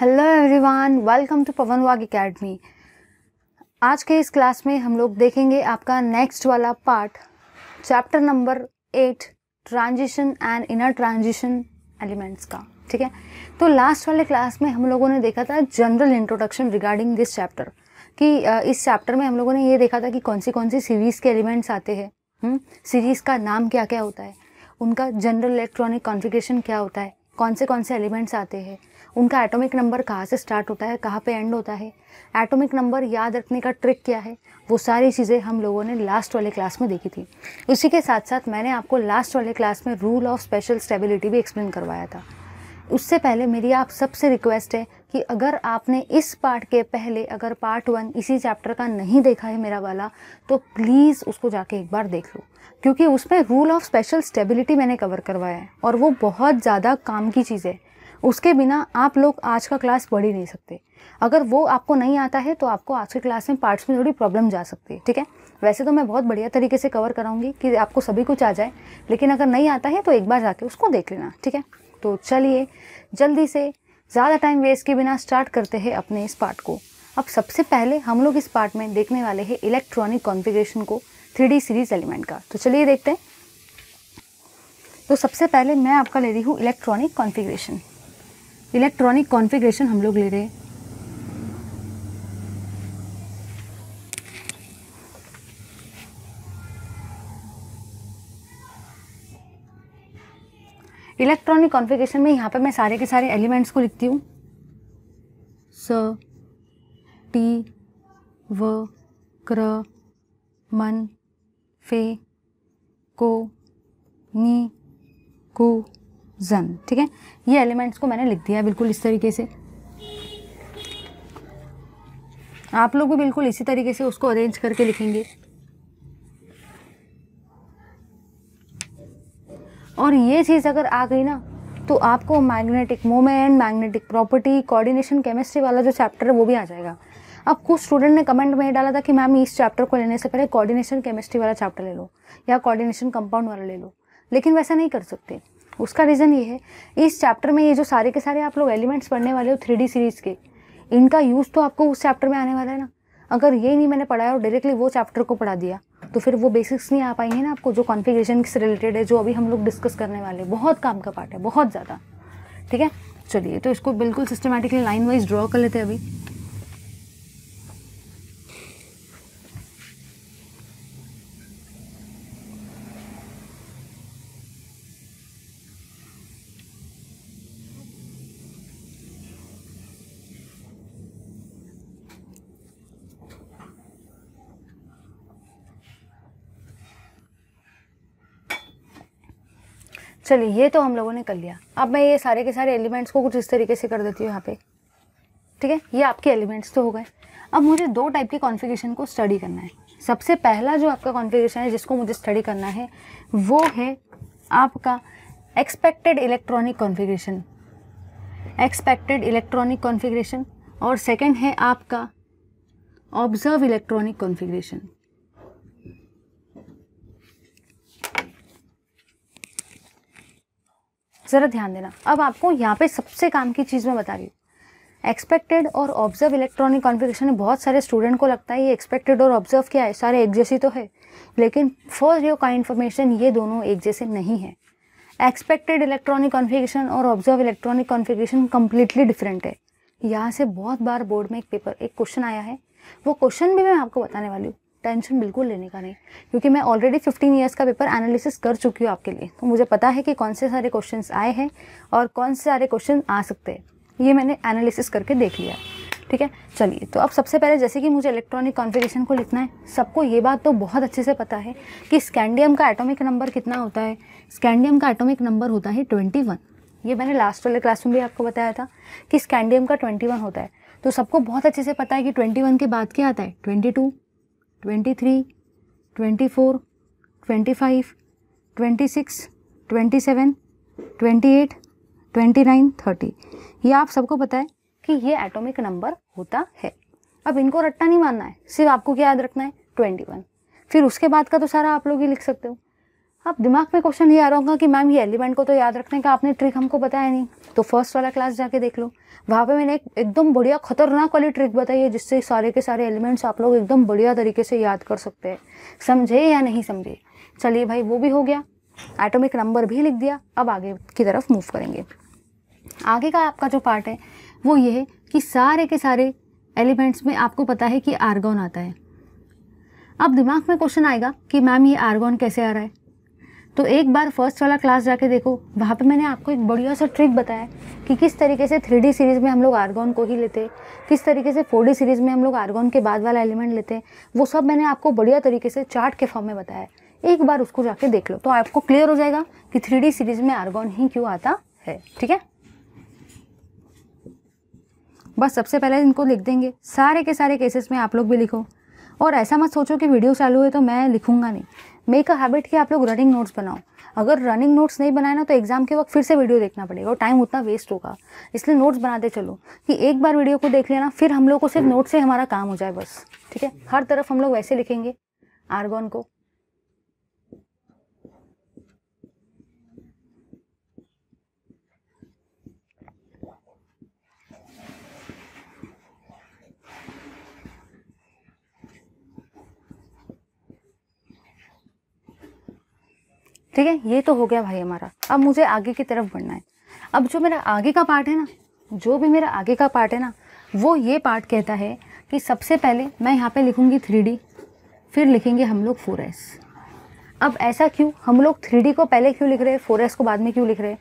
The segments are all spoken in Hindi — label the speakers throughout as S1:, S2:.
S1: Hello everyone welcome to Pawan Wagh academy आज के इस क्लास में हम लोग देखेंगे आपका नेक्स्ट वाला part chapter number eight transition and inner transition elements का ठीक है तो लास्ट वाले क्लास में हम लोगों ने देखा था general introduction regarding this chapter कि इस चैप्टर में हम लोगों ने ये देखा था कि कौन सी कौन सी सीरीज़ के एलिमेंट्स आते हैं सीरीज़ हम्म? का नाम क्या क्या होता है उनका जनरल इलेक्ट्रॉनिक कॉन्फ़िगरेशन क्या होता है कौन से कौन से एलिमेंट्स आते हैं उनका एटॉमिक नंबर कहाँ से स्टार्ट होता है कहाँ पे एंड होता है एटॉमिक नंबर याद रखने का ट्रिक क्या है वो सारी चीज़ें हम लोगों ने लास्ट वाले क्लास में देखी थी उसी के साथ साथ मैंने आपको लास्ट वाले क्लास में रूल ऑफ स्पेशल स्टेबिलिटी भी एक्सप्लेन करवाया था उससे पहले मेरी आप सबसे रिक्वेस्ट है कि अगर आपने इस पार्ट के पहले अगर पार्ट वन इसी चैप्टर का नहीं देखा है मेरा वाला तो प्लीज़ उसको जाके एक बार देख लो क्योंकि उसमें रूल ऑफ स्पेशल स्टेबिलिटी मैंने कवर करवाया है और वो बहुत ज़्यादा काम की चीज़ है उसके बिना आप लोग आज का क्लास पढ़ ही नहीं सकते अगर वो आपको नहीं आता है तो आपको आज के क्लास में पार्ट्स में थोड़ी प्रॉब्लम जा सकती है ठीक है वैसे तो मैं बहुत बढ़िया तरीके से कवर कराऊंगी कि आपको सभी कुछ आ जाए लेकिन अगर नहीं आता है तो एक बार जाके उसको देख लेना ठीक है तो चलिए जल्दी से ज़्यादा टाइम वेस्ट के बिना स्टार्ट करते हैं अपने इस पार्ट को अब सबसे पहले हम लोग इस पार्ट में देखने वाले हैं इलेक्ट्रॉनिक कॉन्फिग्रेशन को थ्री सीरीज एलिमेंट का तो चलिए देखते हैं तो सबसे पहले मैं आपका ले रही हूँ इलेक्ट्रॉनिक कॉन्फिग्रेशन इलेक्ट्रॉनिक कॉन्फ़िगरेशन हम लोग ले रहे हैं इलेक्ट्रॉनिक कॉन्फ़िगरेशन में यहाँ पर मैं सारे के सारे एलिमेंट्स को लिखती हूँ स टी व क्र मन फे को नी को जन ठीक है ये एलिमेंट्स को मैंने लिख दिया बिल्कुल इस तरीके से आप लोग भी बिल्कुल इसी तरीके से उसको अरेंज करके लिखेंगे और ये चीज़ अगर आ गई ना तो आपको magnetic moment magnetic property coordination chemistry वाला जो चैप्टर है वो भी आ जाएगा अब कुछ स्टूडेंट ने कमेंट में डाला था कि मैम इस चैप्टर को लेने से पहले कोऑर्डिनेशन केमिस्ट्री वाला चैप्टर ले लो या कोऑर्डिनेशन कंपाउंड वाला ले लो लेकिन वैसा नहीं कर सकते उसका रीज़न ये है इस चैप्टर में ये जो सारे के सारे आप लोग एलिमेंट्स पढ़ने वाले हो थ्री सीरीज़ के इनका यूज़ तो आपको उस चैप्टर में आने वाला है ना अगर ये नहीं मैंने पढ़ाया और डायरेक्टली वो चैप्टर को पढ़ा दिया तो फिर वो बेसिक्स नहीं आ पाएंगे ना आपको जो कॉन्फ़िगरेशन से रिलेटेड है जो अभी हम लोग डिस्कस करने वाले बहुत काम का पार्ट है बहुत ज़्यादा ठीक है चलिए तो इसको बिल्कुल सिस्टमेटिकली लाइन वाइज ड्रॉ कर लेते हैं अभी चलिए ये तो हम लोगों ने कर लिया अब मैं ये सारे के सारे एलिमेंट्स को कुछ इस तरीके से कर देती हूँ यहाँ पे ठीक है ये आपके एलिमेंट्स तो हो गए अब मुझे दो टाइप के कॉन्फ़िगरेशन को स्टडी करना है सबसे पहला जो आपका कॉन्फ़िगरेशन है जिसको मुझे स्टडी करना है वो है आपका expected electronic configuration expected electronic configuration और सेकंड है आपका ऑब्जर्व इलेक्ट्रॉनिक कॉन्फ़िगरेशन ज़रा ध्यान देना अब आपको यहाँ पे सबसे काम की चीज़ मैं बता रही हूँ एक्सपेक्टेड और ऑब्जर्व इलेक्ट्रॉनिक कॉन्फ़िगरेशन में बहुत सारे स्टूडेंट को लगता है ये एक्सपेक्टेड और ऑब्जर्व क्या है सारे एक जैसी तो है लेकिन फॉर योर का इन्फॉर्मेशन ये दोनों एक जैसे नहीं है एक्सपेक्टेड इलेक्ट्रॉनिक कॉन्फ़िगरेशन और observe electronic configuration completely different है यहाँ से बहुत बार बोर्ड में एक पेपर एक क्वेश्चन आया है वो क्वेश्चन भी मैं आपको बताने वाली हूँ टेंशन बिल्कुल लेने का नहीं क्योंकि मैं ऑलरेडी 15 इयर्स का पेपर एनालिसिस कर चुकी हूँ आपके लिए तो मुझे पता है कि कौन से सारे क्वेश्चन आए हैं और कौन से सारे क्वेश्चन आ सकते हैं ये मैंने एनालिसिस करके देख लिया ठीक है चलिए तो अब सबसे पहले जैसे कि मुझे इलेक्ट्रॉनिक कॉन्फ़िगरेशन को लिखना है सबको ये बात तो बहुत अच्छे से पता है कि स्कैंडियम का एटॉमिक नंबर कितना होता है स्कैंडियम का एटॉमिक नंबर होता है ट्वेंटी वन ये मैंने लास्ट वाले क्लास में भी आपको बताया था कि स्कैंडियम का ट्वेंटी वन होता है तो सबको बहुत अच्छे से पता है कि ट्वेंटी वन के बाद क्या आता है twenty two twenty three twenty four twenty five twenty six twenty seven twenty eight twenty nine thirty ये आप सबको पता है कि ये एटॉमिक नंबर होता है अब इनको रट्टा नहीं मानना है सिर्फ आपको क्या याद रखना है ट्वेंटी वन फिर उसके बाद का तो सारा आप लोग ही लिख सकते हो अब दिमाग में क्वेश्चन ये आ रहा होगा कि मैम ये एलिमेंट को तो याद रखने का आपने ट्रिक हमको बताया नहीं तो फर्स्ट वाला क्लास जाके देख लो वहाँ पे मैंने एक एकदम बढ़िया खतरनाक वाली ट्रिक बताई है जिससे सारे के सारे एलिमेंट्स आप लोग एकदम बढ़िया तरीके से याद कर सकते हैं समझे या नहीं समझे चलिए भाई वो भी हो गया एटॉमिक नंबर भी लिख दिया अब आगे की तरफ मूव करेंगे आगे का आपका जो पार्ट है वो ये है कि सारे के सारे एलिमेंट्स में आपको पता है कि आर्गन आता है अब दिमाग में क्वेश्चन आएगा कि मैम ये आर्गन कैसे आ रहा है तो एक बार फर्स्ट वाला क्लास जाके देखो वहाँ पे मैंने आपको एक बढ़िया सा ट्रिक बताया कि किस तरीके से थ्री सीरीज़ में हम लोग आर्गॉन को ही लेते किस तरीके से फोर सीरीज़ में हम लोग आर्गॉन के बाद वाला एलिमेंट लेते वो सब मैंने आपको बढ़िया तरीके से चार्ट के फॉर्म में बताया एक बार उसको जाके देख लो तो आपको क्लियर हो जाएगा कि थ्री सीरीज़ में आर्गॉन ही क्यों आता है ठीक है बस सबसे पहले इनको लिख देंगे सारे के सारे केसेस में आप लोग भी लिखो और ऐसा मत सोचो कि वीडियो चालू है तो मैं लिखूंगा नहीं मेक अ हैबिट कि आप लोग रनिंग नोट्स बनाओ अगर रनिंग नोट्स नहीं बनाए ना तो एग्जाम के वक्त फिर से वीडियो देखना पड़ेगा और टाइम उतना वेस्ट होगा इसलिए नोट्स बनाते चलो कि एक बार वीडियो को देख लेना फिर हम लोग को सिर्फ नोट्स से हमारा काम हो जाए बस ठीक है हर तरफ हम लोग वैसे लिखेंगे आर्गन को ठीक है ये तो हो गया भाई हमारा अब मुझे आगे की तरफ बढ़ना है अब जो मेरा आगे का पार्ट है ना जो भी मेरा आगे का पार्ट है ना वो ये पार्ट कहता है कि सबसे पहले मैं यहाँ पे लिखूँगी थ्री फिर लिखेंगे हम लोग फोर अब ऐसा क्यों हम लोग थ्री को पहले क्यों लिख रहे हैं फोर को बाद में क्यों लिख रहे हैं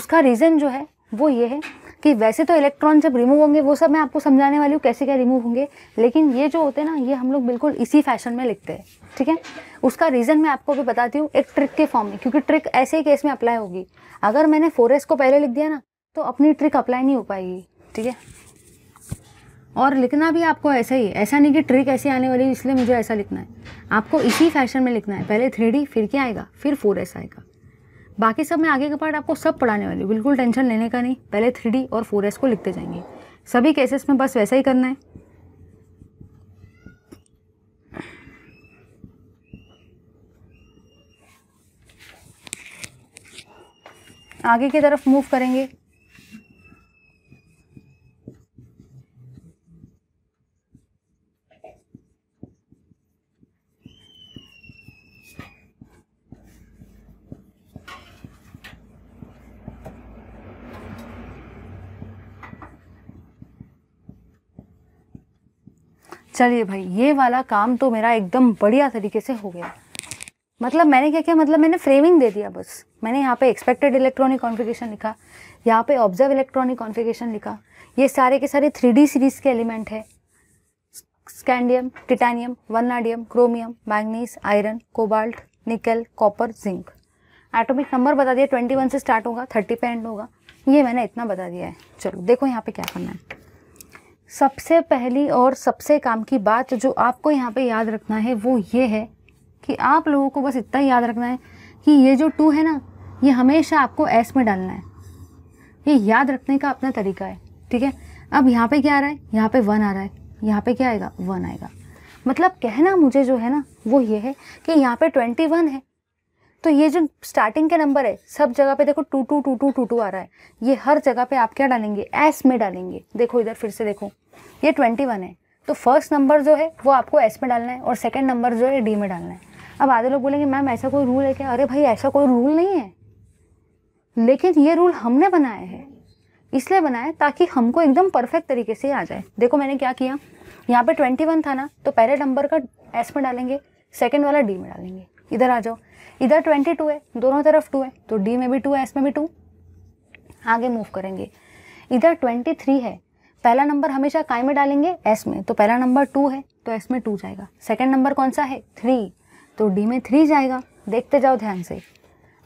S1: उसका रीज़न जो है वो ये है कि वैसे तो इलेक्ट्रॉन जब रिमूव होंगे वो सब मैं आपको समझाने वाली हूँ कैसे क्या रिमूव होंगे लेकिन ये जो होते हैं ना ये हम लोग बिल्कुल इसी फैशन में लिखते हैं ठीक है उसका रीज़न मैं आपको भी बताती हूँ एक ट्रिक के फॉर्म में क्योंकि ट्रिक ऐसे ही केस में अप्लाई होगी अगर मैंने फोर को पहले लिख दिया ना तो अपनी ट्रिक अप्लाई नहीं हो पाएगी ठीक है और लिखना भी आपको ऐसा ही है ऐसा नहीं कि ट्रिक ऐसी आने वाली इसलिए मुझे ऐसा लिखना है आपको इसी फैशन में लिखना है पहले थ्री फिर क्या आएगा फिर फोर आएगा बाकी सब मैं आगे का पार्ट आपको सब पढ़ाने वाली हूँ बिल्कुल टेंशन लेने का नहीं पहले थ्री और फोर को लिखते जाएंगे सभी केसेस में बस वैसा ही करना है आगे की तरफ मूव करेंगे चलिए भाई ये वाला काम तो मेरा एकदम बढ़िया तरीके से हो गया मतलब मैंने क्या किया मतलब मैंने फ्रेमिंग दे दिया बस मैंने यहाँ पे एक्सपेक्टेड इलेक्ट्रॉनिक कॉन्फ़िगरेशन लिखा यहाँ पे ऑब्जर्व इलेक्ट्रॉनिक कॉन्फ़िगरेशन लिखा ये सारे के सारे थ्री सीरीज़ के एलिमेंट है scandium titanium vanadium chromium manganese iron cobalt nickel copper zinc atomic number बता दिया ट्वेंटी से स्टार्ट होगा थर्टी पे एंड होगा ये मैंने इतना बता दिया है चलो देखो यहाँ पर क्या करना है सबसे पहली और सबसे काम की बात जो आपको यहाँ पे याद रखना है वो ये है कि आप लोगों को बस इतना याद रखना है कि ये जो टू है ना ये हमेशा आपको एस में डालना है ये याद रखने का अपना तरीका है ठीक है अब यहाँ पे क्या आ रहा है यहाँ पे वन आ रहा है यहाँ पे क्या आएगा वन आएगा मतलब कहना मुझे जो है ना वो ये है कि यहाँ पे ट्वेंटी वन है तो ये जो स्टार्टिंग के नंबर है सब जगह पे देखो two two two two two two आ रहा है ये हर जगह पे आप क्या डालेंगे एस में डालेंगे देखो इधर फिर से देखो ये ट्वेंटी वन है तो फर्स्ट नंबर जो है वो आपको एस में डालना है और सेकेंड नंबर जो है डी में डालना है अब आधे लोग बोलेंगे मैम ऐसा कोई रूल है क्या अरे भाई ऐसा कोई रूल नहीं है लेकिन ये रूल हमने बनाया है इसलिए बनाया ताकि हमको एकदम परफेक्ट तरीके से आ जाए देखो मैंने क्या किया यहाँ पे ट्वेंटी वन था ना तो पहले नंबर का एस में डालेंगे सेकेंड वाला डी में डालेंगे इधर आ जाओ इधर ट्वेंटी टू है दोनों तरफ टू है तो डी में भी टू है एस में भी टू आगे मूव करेंगे इधर ट्वेंटी थ्री है पहला नंबर हमेशा काय में डालेंगे एस में तो पहला नंबर टू है तो एस में टू जाएगा सेकेंड नंबर कौन सा है थ्री तो डी में थ्री जाएगा देखते जाओ ध्यान से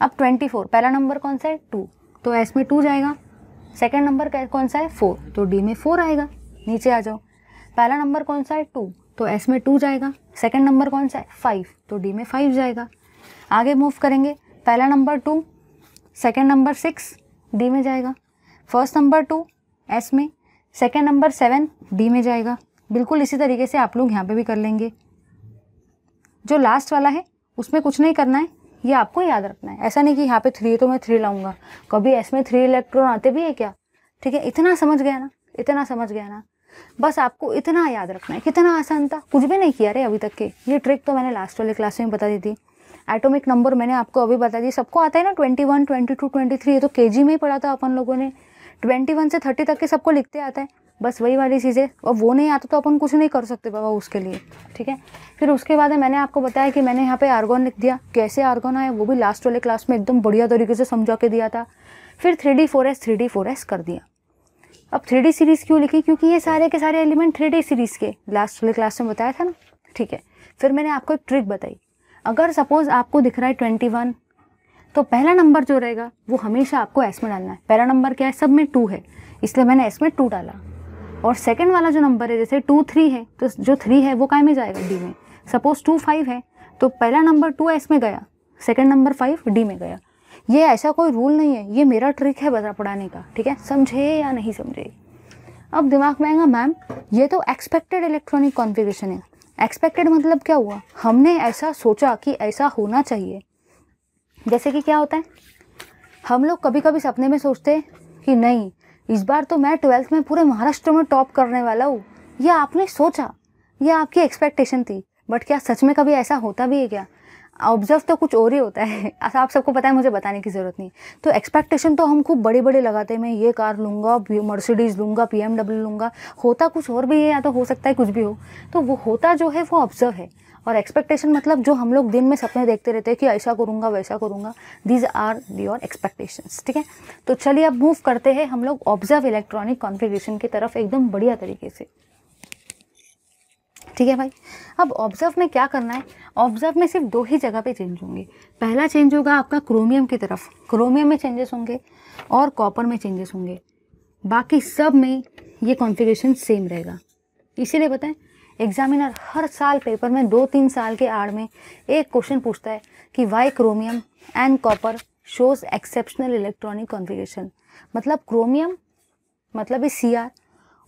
S1: अब ट्वेंटी फोर पहला नंबर कौन सा है टू तो एस में टू जाएगा सेकेंड नंबर कौन सा है फोर तो डी में फोर आएगा नीचे आ जाओ पहला नंबर कौन सा है टू तो एस में टू जाएगा सेकेंड नंबर कौन सा है फाइव तो डी में फाइव जाएगा आगे मूव करेंगे पहला number two second number six D में जाएगा फर्स्ट नंबर टू एस में सेकेंड नंबर सेवन डी में जाएगा बिल्कुल इसी तरीके से आप लोग यहाँ पे भी कर लेंगे जो लास्ट वाला है उसमें कुछ नहीं करना है ये आपको याद रखना है ऐसा नहीं कि यहाँ पे थ्री तो मैं थ्री लाऊंगा कभी एस में थ्री इलेक्ट्रॉन आते भी है क्या ठीक है इतना समझ गया ना इतना समझ गया ना बस आपको इतना याद रखना है कितना आसान था कुछ भी नहीं किया रे अभी तक के ये ट्रिक तो मैंने लास्ट वाले क्लास में बता दी थी एटॉमिक नंबर मैंने आपको अभी बता दी सबको आता है ना twenty one twenty two twenty three ये तो के जी में ही पढ़ा था अपन लोगों ने ट्वेंटी वन से थर्टी तक के सबको लिखते आता है बस वही वाली चीज़ें और वो नहीं आता तो अपन कुछ नहीं कर सकते बाबा उसके लिए ठीक है फिर उसके बाद मैंने आपको बताया कि मैंने यहाँ पे आर्गोन लिख दिया कैसे आर्गोन आया वो भी लास्ट वाले क्लास में एकदम बढ़िया तरीके से समझा के दिया था फिर three D four S three D S कर दिया अब थ्री डी सीरीज़ क्यों लिखी क्योंकि ये सारे के सारे एलिमेंट थ्री डी सीरीज़ के लास्ट वाले क्लास में बताया था ना ठीक है फिर मैंने आपको एक ट्रिक बताई अगर सपोज़ आपको दिख रहा है ट्वेंटी वन तो पहला नंबर जो रहेगा वो हमेशा आपको एस में डालना है पहला नंबर क्या है सब में टू है इसलिए मैंने एस में टू डाला और सेकेंड वाला जो नंबर है जैसे टू थ्री है तो जो थ्री है वो काय में जाएगा डी में सपोज़ टू फाइव है तो पहला नंबर टू एस में गया सेकेंड नंबर फाइव डी में गया ये ऐसा कोई रूल नहीं है ये मेरा ट्रिक है बजरा पढ़ाने का ठीक है समझे या नहीं समझे अब दिमाग में आएगा मैम ये तो एक्सपेक्टेड इलेक्ट्रॉनिक कॉन्फ़िगरेशन है एक्सपेक्टेड मतलब क्या हुआ हमने ऐसा सोचा कि ऐसा होना चाहिए जैसे कि क्या होता है हम लोग कभी कभी सपने में सोचते कि नहीं इस बार तो मैं ट्वेल्थ में पूरे महाराष्ट्र में टॉप करने वाला हूँ यह आपने सोचा यह आपकी एक्सपेक्टेशन थी बट क्या सच में कभी ऐसा होता भी है क्या ऑब्जर्व तो कुछ और ही होता है आप सबको पता है मुझे बताने की ज़रूरत नहीं तो एक्सपेक्टेशन तो हम खूब बड़े बड़े लगाते हैं मैं ये कार लूँगा मर्सिडीज़ लूँगा पी लूँगा होता कुछ और भी है या तो हो सकता है कुछ भी हो तो वो होता जो है वो ऑब्जर्व है और एक्सपेक्टेशन मतलब जो हम लोग दिन में सपने देखते रहते हैं कि ऐसा करूँगा वैसा करूँगा दीज आर योर एक्सपेक्टेशंस ठीक है तो चलिए अब मूव करते हैं हम लोग ऑब्जर्व इलेक्ट्रॉनिक कॉन्फ़िगरेशन की तरफ एकदम बढ़िया तरीके से ठीक है भाई अब ऑब्जर्व में क्या करना है ऑब्जर्व में सिर्फ दो ही जगह पे चेंज होंगे पहला चेंज होगा आपका क्रोमियम की तरफ क्रोमियम में चेंजेस होंगे और कॉपर में चेंजेस होंगे बाकी सब में ये कॉन्फ़िगरेशन सेम रहेगा इसीलिए बताएं एग्जामिनर हर साल पेपर में दो तीन साल के आड़ में एक क्वेश्चन पूछता है कि why chromium and copper shows exceptional electronic configuration मतलब क्रोमियम मतलब ये सी आर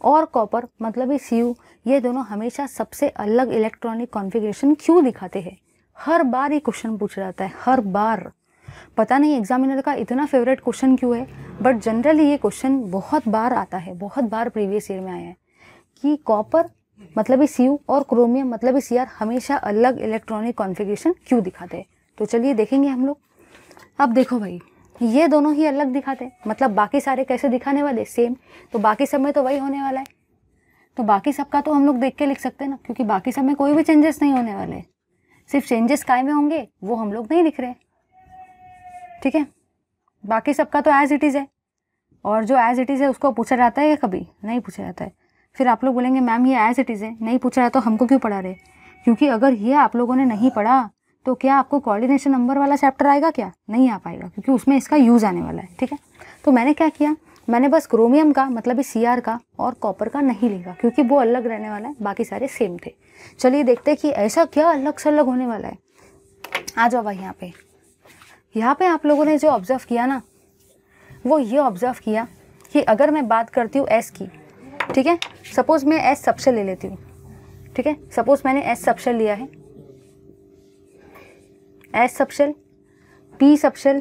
S1: और कॉपर मतलब सी ये दोनों हमेशा सबसे अलग इलेक्ट्रॉनिक कॉन्फ़िगरेशन क्यों दिखाते हैं हर बार ये क्वेश्चन पूछा जाता है हर बार पता नहीं एग्जामिनर का इतना फेवरेट क्वेश्चन क्यों है बट जनरली ये क्वेश्चन बहुत बार आता है बहुत बार प्रीवियस ईयर में आया है कि कॉपर मतलब सी और क्रोमियम मतलब सी हमेशा अलग इलेक्ट्रॉनिक कॉन्फ़िगरेशन क्यों दिखाते हैं तो चलिए देखेंगे हम लोग अब देखो भाई ये दोनों ही अलग दिखाते हैं मतलब बाकी सारे कैसे दिखाने वाले सेम तो बाकी सब में तो वही होने वाला है तो बाकी सब का तो हम लोग देख के लिख सकते हैं ना क्योंकि बाकी सब में कोई भी चेंजेस नहीं होने वाले सिर्फ चेंजेस काय में होंगे वो हम लोग नहीं लिख रहे ठीक है बाकी सबका तो एज इट इज़ है और जो एज इट इज़ है उसको पूछा जाता है या कभी नहीं पूछा जाता है फिर आप लोग बोलेंगे मैम ये एज इट इज़ है नहीं पूछा जाता तो हमको क्यों पढ़ा रहे क्योंकि अगर ये आप लोगों ने नहीं पढ़ा तो क्या आपको कोऑर्डिनेशन नंबर वाला चैप्टर आएगा क्या नहीं आ पाएगा क्योंकि उसमें इसका यूज़ आने वाला है ठीक है तो मैंने क्या किया मैंने बस क्रोमियम का मतलब सी आर का और कॉपर का नहीं लिखा क्योंकि वो अलग रहने वाला है बाकी सारे सेम थे चलिए देखते हैं कि ऐसा क्या अलग से अलग होने वाला है आ जाओ भाई यहाँ पे यहाँ पे आप लोगों ने जो ऑब्ज़र्व किया ना वो ये ऑब्ज़र्व किया कि अगर मैं बात करती हूँ एस की ठीक है सपोज़ मैं एस सबसे ले लेती हूँ ठीक है सपोज़ मैंने एस सबसे लिया है S subshell P subshell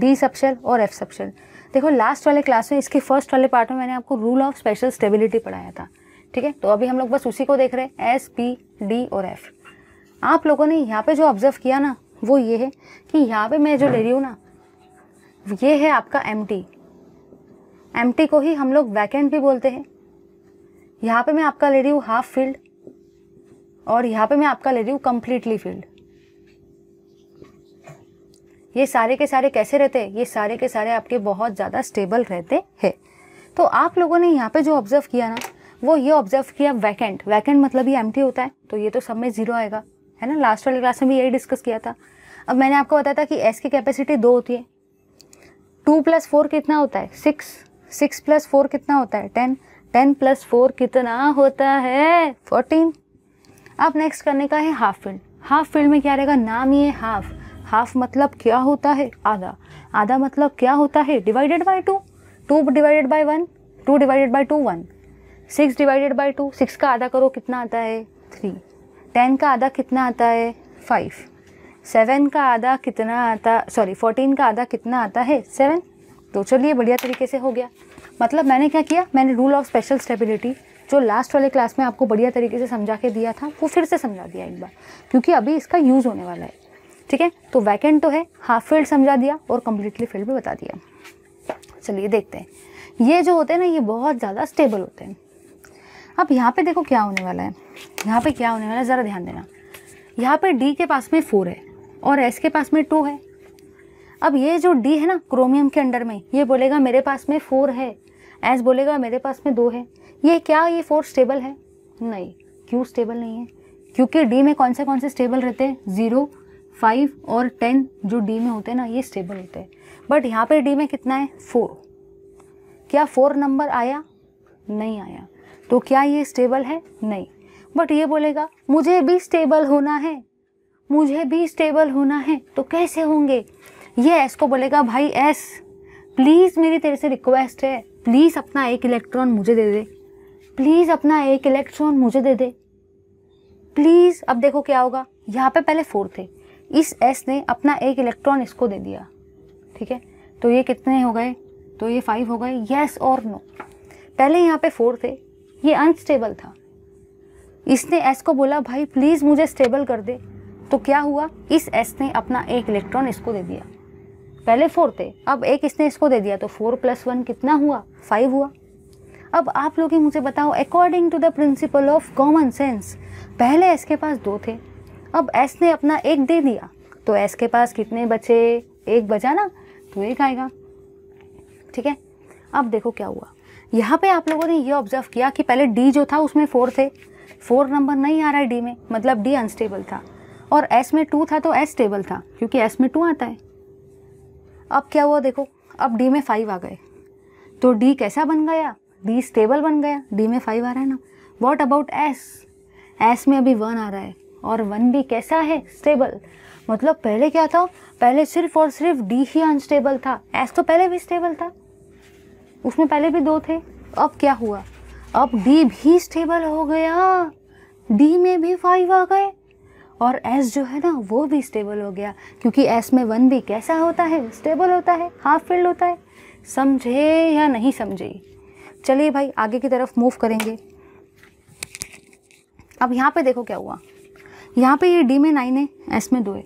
S1: D subshell और एफ सबशेल देखो लास्ट वाले क्लास में इसके फर्स्ट वाले पार्ट में मैंने आपको रूल ऑफ स्पेशल स्टेबिलिटी पढ़ाया था ठीक है तो अभी हम लोग बस उसी को देख रहे हैं एस पी डी और एफ आप लोगों ने यहाँ पे जो ऑब्जर्व किया ना वो ये है कि यहाँ पे मैं जो ले रही हूँ ना ये है आपका एम टी एम टी को ही हम लोग वैकेंट भी बोलते हैं यहाँ पे मैं आपका ले रही हूँ हाफ फील्ड और यहाँ पे मैं आपका ले रही हूँ कम्प्लीटली फील्ड ये सारे के सारे कैसे रहते हैं ये सारे के सारे आपके बहुत ज़्यादा स्टेबल रहते हैं तो आप लोगों ने यहाँ पे जो ऑब्जर्व किया ना वो ये ऑब्जर्व किया वैकेंट वैकेंट मतलब ये एम होता है तो ये तो सब में ज़ीरो आएगा है ना लास्ट वाली क्लास में भी यही डिस्कस किया था अब मैंने आपको बताया था कि एस की कैपेसिटी दो होती है टू प्लस फोर कितना होता है सिक्स सिक्स प्लस फोर कितना होता है टेन टेन प्लस फोर कितना होता है फोर्टीन अब नेक्स्ट करने का है हाफ फील्ड हाफ फील्ड में क्या रहेगा नाम ही है हाफ हाफ मतलब क्या होता है आधा आधा मतलब क्या होता है divided by two two divided by one two divided by two one six divided by two six का आधा करो कितना आता है थ्री टेन का आधा कितना आता है फाइव सेवन का आधा कितना आता सॉरी फोर्टीन का आधा कितना आता है सेवन तो चलिए बढ़िया तरीके से हो गया मतलब मैंने क्या किया मैंने रूल ऑफ स्पेशल स्टेबिलिटी जो लास्ट वाले क्लास में आपको बढ़िया तरीके से समझा के दिया था वो फिर से समझा दिया एक बार क्योंकि अभी इसका यूज़ होने वाला है ठीक है तो वैकेंट तो है हाफ फील्ड समझा दिया और कम्प्लीटली फील्ड भी बता दिया चलिए देखते हैं ये जो होते हैं ना ये बहुत ज़्यादा स्टेबल होते हैं अब यहाँ पे देखो क्या होने वाला है यहाँ पे क्या होने वाला है ज़रा ध्यान देना यहाँ पे डी के पास में फोर है और एस के पास में टू है अब ये जो डी है ना क्रोमियम के अंडर में ये बोलेगा मेरे पास में फोर है एस बोलेगा मेरे पास में दो है ये क्या ये फोर स्टेबल है नहीं क्यों स्टेबल नहीं है क्योंकि डी में कौन से कौन से स्टेबल रहते हैं ज़ीरो फाइव और टेन जो डी में होते हैं ना ये स्टेबल होते हैं बट यहाँ पर डी में कितना है फोर क्या फोर नंबर आया नहीं आया तो क्या ये स्टेबल है नहीं बट ये बोलेगा मुझे भी स्टेबल होना है मुझे भी स्टेबल होना है तो कैसे होंगे ये एस को बोलेगा भाई एस प्लीज़ मेरी तेरे से रिक्वेस्ट है प्लीज़ अपना एक इलेक्ट्रॉन मुझे दे दे प्लीज़ अपना एक इलेक्ट्रॉन मुझे दे दे प्लीज़ अब देखो क्या होगा यहाँ पे पहले फोर थे इस एस ने अपना एक इलेक्ट्रॉन इसको दे दिया ठीक है तो ये कितने हो गए तो ये फाइव हो गए येस और नो पहले यहाँ पे फोर थे ये अनस्टेबल था इसने एस को बोला भाई प्लीज़ मुझे स्टेबल कर दे तो क्या हुआ इस एस ने अपना एक इलेक्ट्रॉन इसको दे दिया पहले फोर थे अब एक इसने इसको दे दिया तो फोर प्लस वन कितना हुआ फाइव हुआ अब आप लोग ही मुझे बताओ according to the principle of common sense पहले एस के पास दो थे अब एस ने अपना एक दे दिया तो एस के पास कितने बचे एक बचा ना तो एक आएगा ठीक है अब देखो क्या हुआ यहाँ पे आप लोगों ने ये ऑब्जर्व किया कि पहले डी जो था उसमें फोर थे फोर नंबर नहीं आ रहा है डी में मतलब डी अनस्टेबल था और एस में टू था तो एस स्टेबल था क्योंकि एस में टू आता है अब क्या हुआ देखो अब डी में फाइव आ गए तो डी कैसा बन गया डी स्टेबल बन गया डी में फाइव आ रहा है ना वॉट अबाउट एस एस में अभी वन आ रहा है और वन भी कैसा है स्टेबल मतलब पहले क्या था पहले सिर्फ और सिर्फ डी ही अनस्टेबल था एस तो पहले भी स्टेबल था उसमें पहले भी दो थे अब क्या हुआ अब डी भी स्टेबल हो गया डी में भी फाइव आ गए और एस जो है ना वो भी स्टेबल हो गया क्योंकि एस में वन भी कैसा होता है स्टेबल होता है हाफ फील्ड होता है समझे या नहीं समझे चलिए भाई आगे की तरफ मूव करेंगे अब यहाँ पे देखो क्या हुआ यहाँ पे ये डी में नाइन है एस में दो है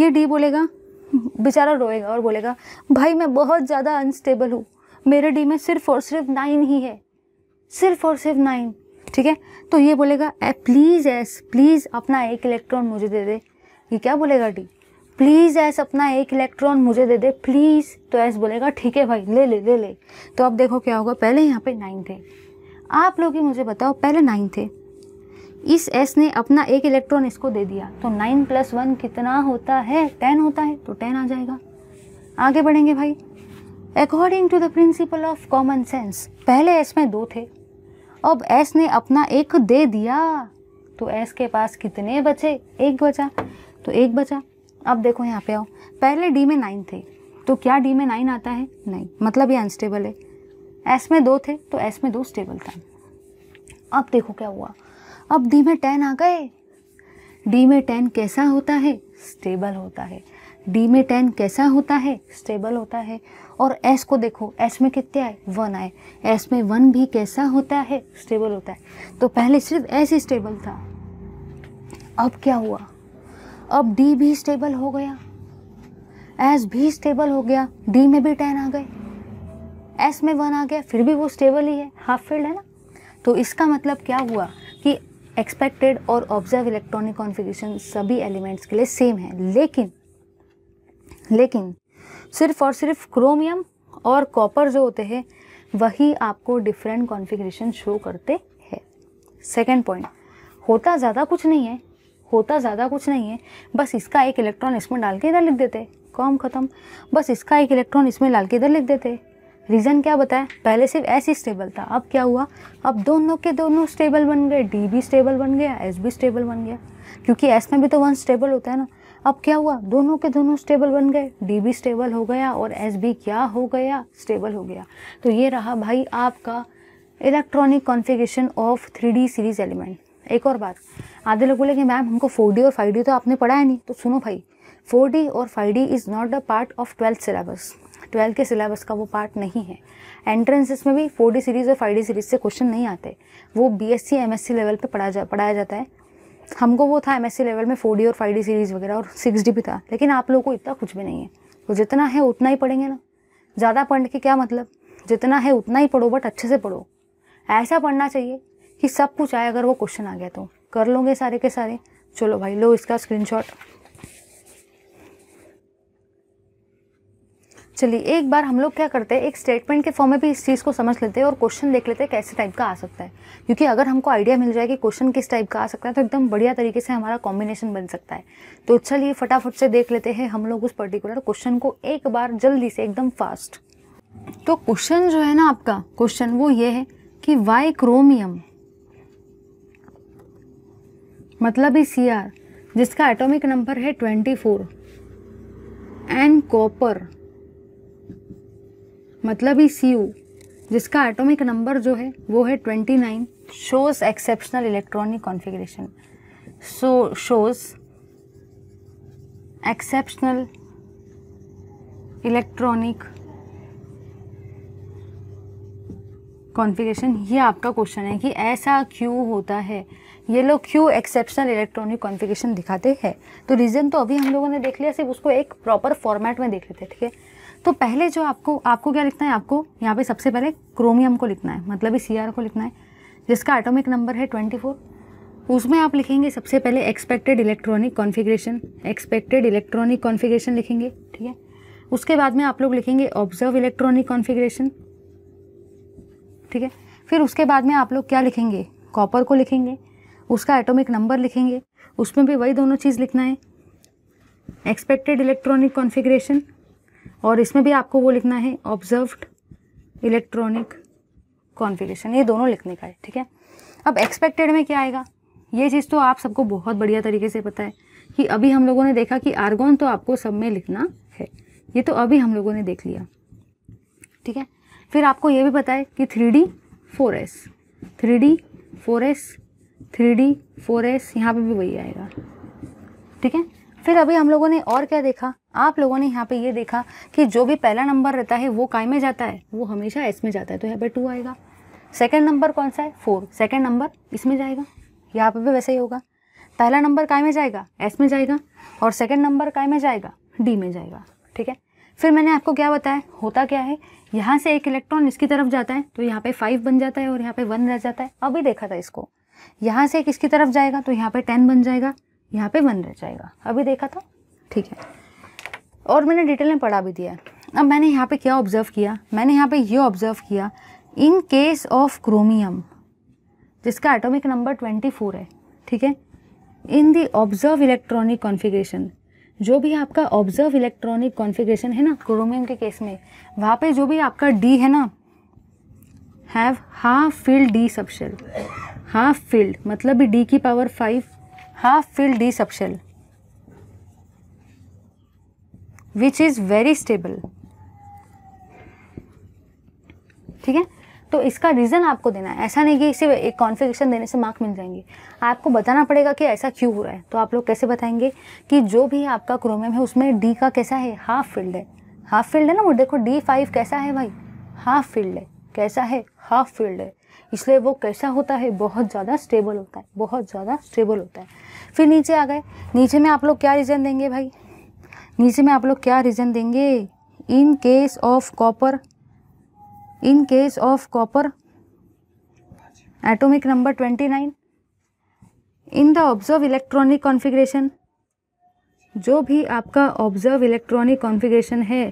S1: ये डी बोलेगा बेचारा रोएगा और बोलेगा भाई मैं बहुत ज़्यादा अनस्टेबल हूँ मेरे डी में सिर्फ और सिर्फ नाइन ही है सिर्फ और सिर्फ नाइन ठीक है तो ये बोलेगा ए प्लीज़ एस प्लीज़ अपना एक इलेक्ट्रॉन मुझे दे दे ये क्या बोलेगा डी प्लीज़ एस अपना एक इलेक्ट्रॉन मुझे दे दे प्लीज़ तो एस बोलेगा ठीक है भाई ले ले ले ले तो अब देखो क्या होगा पहले यहाँ पे नाइन थे आप लोग ही मुझे बताओ पहले नाइन थे इस एस ने अपना एक इलेक्ट्रॉन इसको दे दिया तो नाइन प्लस वन कितना होता है टेन होता है तो टेन आ जाएगा आगे बढ़ेंगे भाई according to the principle of common sense पहले एस में दो थे अब एस ने अपना एक दे दिया तो एस के पास कितने बचे एक बचा तो एक बचा अब देखो यहाँ पे आओ पहले डी में नाइन थे तो क्या डी में नाइन आता है नहीं मतलब ये अनस्टेबल है एस में दो थे तो एस में दो स्टेबल था अब देखो क्या हुआ अब डी में टेन आ गए डी में टेन कैसा होता है स्टेबल होता है डी में टेन कैसा होता है स्टेबल होता है और एस को देखो एस में कितने आए वन आए एस में वन भी कैसा होता है स्टेबल होता है तो पहले सिर्फ एस ही स्टेबल था अब क्या हुआ अब डी भी स्टेबल हो गया एस भी स्टेबल हो गया डी में भी टेन आ गए एस में वन आ गया फिर भी वो स्टेबल ही है हाफ फील्ड है ना तो इसका मतलब क्या हुआ एक्सपेक्टेड और ऑब्जर्व इलेक्ट्रॉनिक कॉन्फ़िगरेशन सभी एलिमेंट्स के लिए सेम है लेकिन लेकिन सिर्फ और सिर्फ क्रोमियम और कॉपर जो होते हैं वही आपको डिफरेंट कॉन्फ़िगरेशन शो करते हैं सेकेंड पॉइंट होता ज़्यादा कुछ नहीं है होता ज़्यादा कुछ नहीं है बस इसका एक इलेक्ट्रॉन इसमें डाल के इधर लिख देते कॉम ख़त्म बस इसका एक इलेक्ट्रॉन इसमें डाल के इधर लिख देते रीज़न क्या बताया पहले सिर्फ एस ही स्टेबल था अब क्या हुआ अब दोनों के दोनों स्टेबल बन गए डी भी स्टेबल बन गया एस भी स्टेबल बन गया क्योंकि एस में भी तो वन स्टेबल होता है ना अब क्या हुआ दोनों के दोनों स्टेबल बन गए डी भी स्टेबल हो गया और एस भी क्या हो गया स्टेबल हो गया तो ये रहा भाई आपका electronic configuration of three series element एक और बात आधे लोग बोले कि मैम हमको फोर और फाइव तो आपने पढ़ा है नहीं तो सुनो भाई फोर और five is not a part of twelfth syllabus twelfth के सिलेबस का वो पार्ट नहीं है एंट्रेंस इसमें भी फोर डी सीरीज़ और फाइव डी सीरीज़ से क्वेश्चन नहीं आते वो B S C M S C level पर पढ़ा जा पढ़ाया जाता है हमको वो था एम एस सी लेवल में फोर डी और फाइव डी सीरीज़ वगैरह और सिक्स डी भी था लेकिन आप लोगों को इतना कुछ भी नहीं है तो जितना है उतना ही पढ़ेंगे ना ज़्यादा पढ़ के क्या मतलब जितना है उतना ही पढ़ो बट अच्छे से पढ़ो ऐसा पढ़ना चाहिए कि सब कुछ आए अगर वो क्वेश्चन आ गया तो कर लोगे सारे के सारे चलो भाई लो इसका स्क्रीनशॉट चलिए एक बार हम लोग क्या करते हैं एक स्टेटमेंट के फॉर्म में भी इस चीज़ को समझ लेते हैं और क्वेश्चन देख लेते हैं कैसे टाइप का आ सकता है क्योंकि अगर हमको आइडिया मिल जाए कि क्वेश्चन किस टाइप का आ सकता है तो एकदम बढ़िया तरीके से हमारा कॉम्बिनेशन बन सकता है तो चलिए फटाफट से देख लेते हैं हम लोग उस पर्टिकुलर क्वेश्चन को एक बार जल्दी से एकदम फास्ट तो क्वेश्चन जो है ना आपका क्वेश्चन वो ये है कि वाई क्रोमियम मतलब ही सी जिसका एटॉमिक नंबर है ट्वेंटी फोर एंड कॉपर मतलब ही सी जिसका एटॉमिक नंबर जो है वो है 29 shows exceptional electronic configuration so shows exceptional electronic configuration ये आपका क्वेश्चन है कि ऐसा क्यों होता है ये लोग क्यों एक्सेप्शनल इलेक्ट्रॉनिक कॉन्फ़िगरेशन दिखाते हैं तो रीज़न तो अभी हम लोगों ने देख लिया सिर्फ उसको एक प्रॉपर फॉर्मेट में देख लेते हैं ठीक है तो पहले जो आपको आपको क्या लिखना है आपको यहाँ पे सबसे पहले क्रोमियम को लिखना है मतलब इस सी को लिखना है जिसका एटॉमिक नंबर है ट्वेंटी फोर उसमें आप लिखेंगे सबसे पहले expected electronic configuration expected electronic configuration लिखेंगे ठीक है उसके बाद में आप लोग लिखेंगे ऑब्जर्व इलेक्ट्रॉनिक कॉन्फ़िगरेशन ठीक है फिर उसके बाद में आप लोग क्या लिखेंगे कॉपर को लिखेंगे उसका एटोमिक नंबर लिखेंगे उसमें भी वही दोनों चीज़ लिखना है एक्सपेक्टेड इलेक्ट्रॉनिक कॉन्फ़िगरेशन और इसमें भी आपको वो लिखना है ऑब्जर्व्ड इलेक्ट्रॉनिक कॉन्फ़िगरेशन ये दोनों लिखने का है ठीक है अब एक्सपेक्टेड में क्या आएगा ये चीज़ तो आप सबको बहुत बढ़िया तरीके से पता है कि अभी हम लोगों ने देखा कि आर्गोन तो आपको सब में लिखना है ये तो अभी हम लोगों ने देख लिया ठीक है फिर आपको ये भी पता है कि three D four S three D four S three D four S यहाँ पर भी वही आएगा ठीक है फिर अभी हम लोगों ने और क्या देखा आप लोगों ने यहाँ पे ये देखा कि जो भी पहला नंबर रहता है वो काय में जाता है वो हमेशा एस में जाता है तो यहाँ पे टू आएगा सेकेंड नंबर कौन सा है फोर सेकेंड नंबर इसमें जाएगा यहाँ पे भी वैसे ही होगा पहला नंबर काय में जाएगा एस में जाएगा और सेकेंड नंबर काय में जाएगा डी में जाएगा ठीक है फिर मैंने आपको क्या बताया होता क्या है यहाँ से एक इलेक्ट्रॉन इसकी तरफ जाता है तो यहाँ पे फाइव बन जाता है और यहाँ पे वन रह जाता है अभी देखा था इसको यहाँ से एक इसकी तरफ जाएगा तो यहाँ पे टेन बन जाएगा यहाँ पे वन रह जाएगा अभी देखा था ठीक है और मैंने डिटेल में पढ़ा भी दिया है अब मैंने यहाँ पे क्या ऑब्जर्व किया मैंने यहाँ पे ये यह ऑब्जर्व किया इन केस ऑफ क्रोमियम जिसका एटॉमिक नंबर 24 है ठीक है in the observe electronic configuration जो भी आपका ऑब्जर्व इलेक्ट्रॉनिक कॉन्फ़िगरेशन है ना क्रोमियम के केस में वहाँ पे जो भी आपका डी है ना have half filled D subshell half filled मतलब डी की power five half fill D subshell which is very stable ठीक है तो इसका रीज़न आपको देना है ऐसा नहीं कि इसे एक कॉन्फिगेशन देने से मार्क मिल जाएंगे आपको बताना पड़ेगा कि ऐसा क्यों हो रहा है तो आप लोग कैसे बताएंगे कि जो भी आपका क्रोमियम है उसमें डी का कैसा है हाफ फील्ड है हाफ फील्ड है ना वो देखो डी फाइव कैसा है भाई हाफ फील्ड है कैसा है हाफ फील्ड है इसलिए वो कैसा होता है बहुत ज़्यादा स्टेबल होता है बहुत ज़्यादा स्टेबल होता है फिर नीचे आ गए नीचे में आप लोग क्या रीज़न देंगे भाई नीचे में आप लोग क्या रीज़न देंगे in case of copper in case of copper atomic number twenty nine in the observe electronic configuration जो भी आपका ऑब्जर्व इलेक्ट्रॉनिक कॉन्फ़िगरेशन है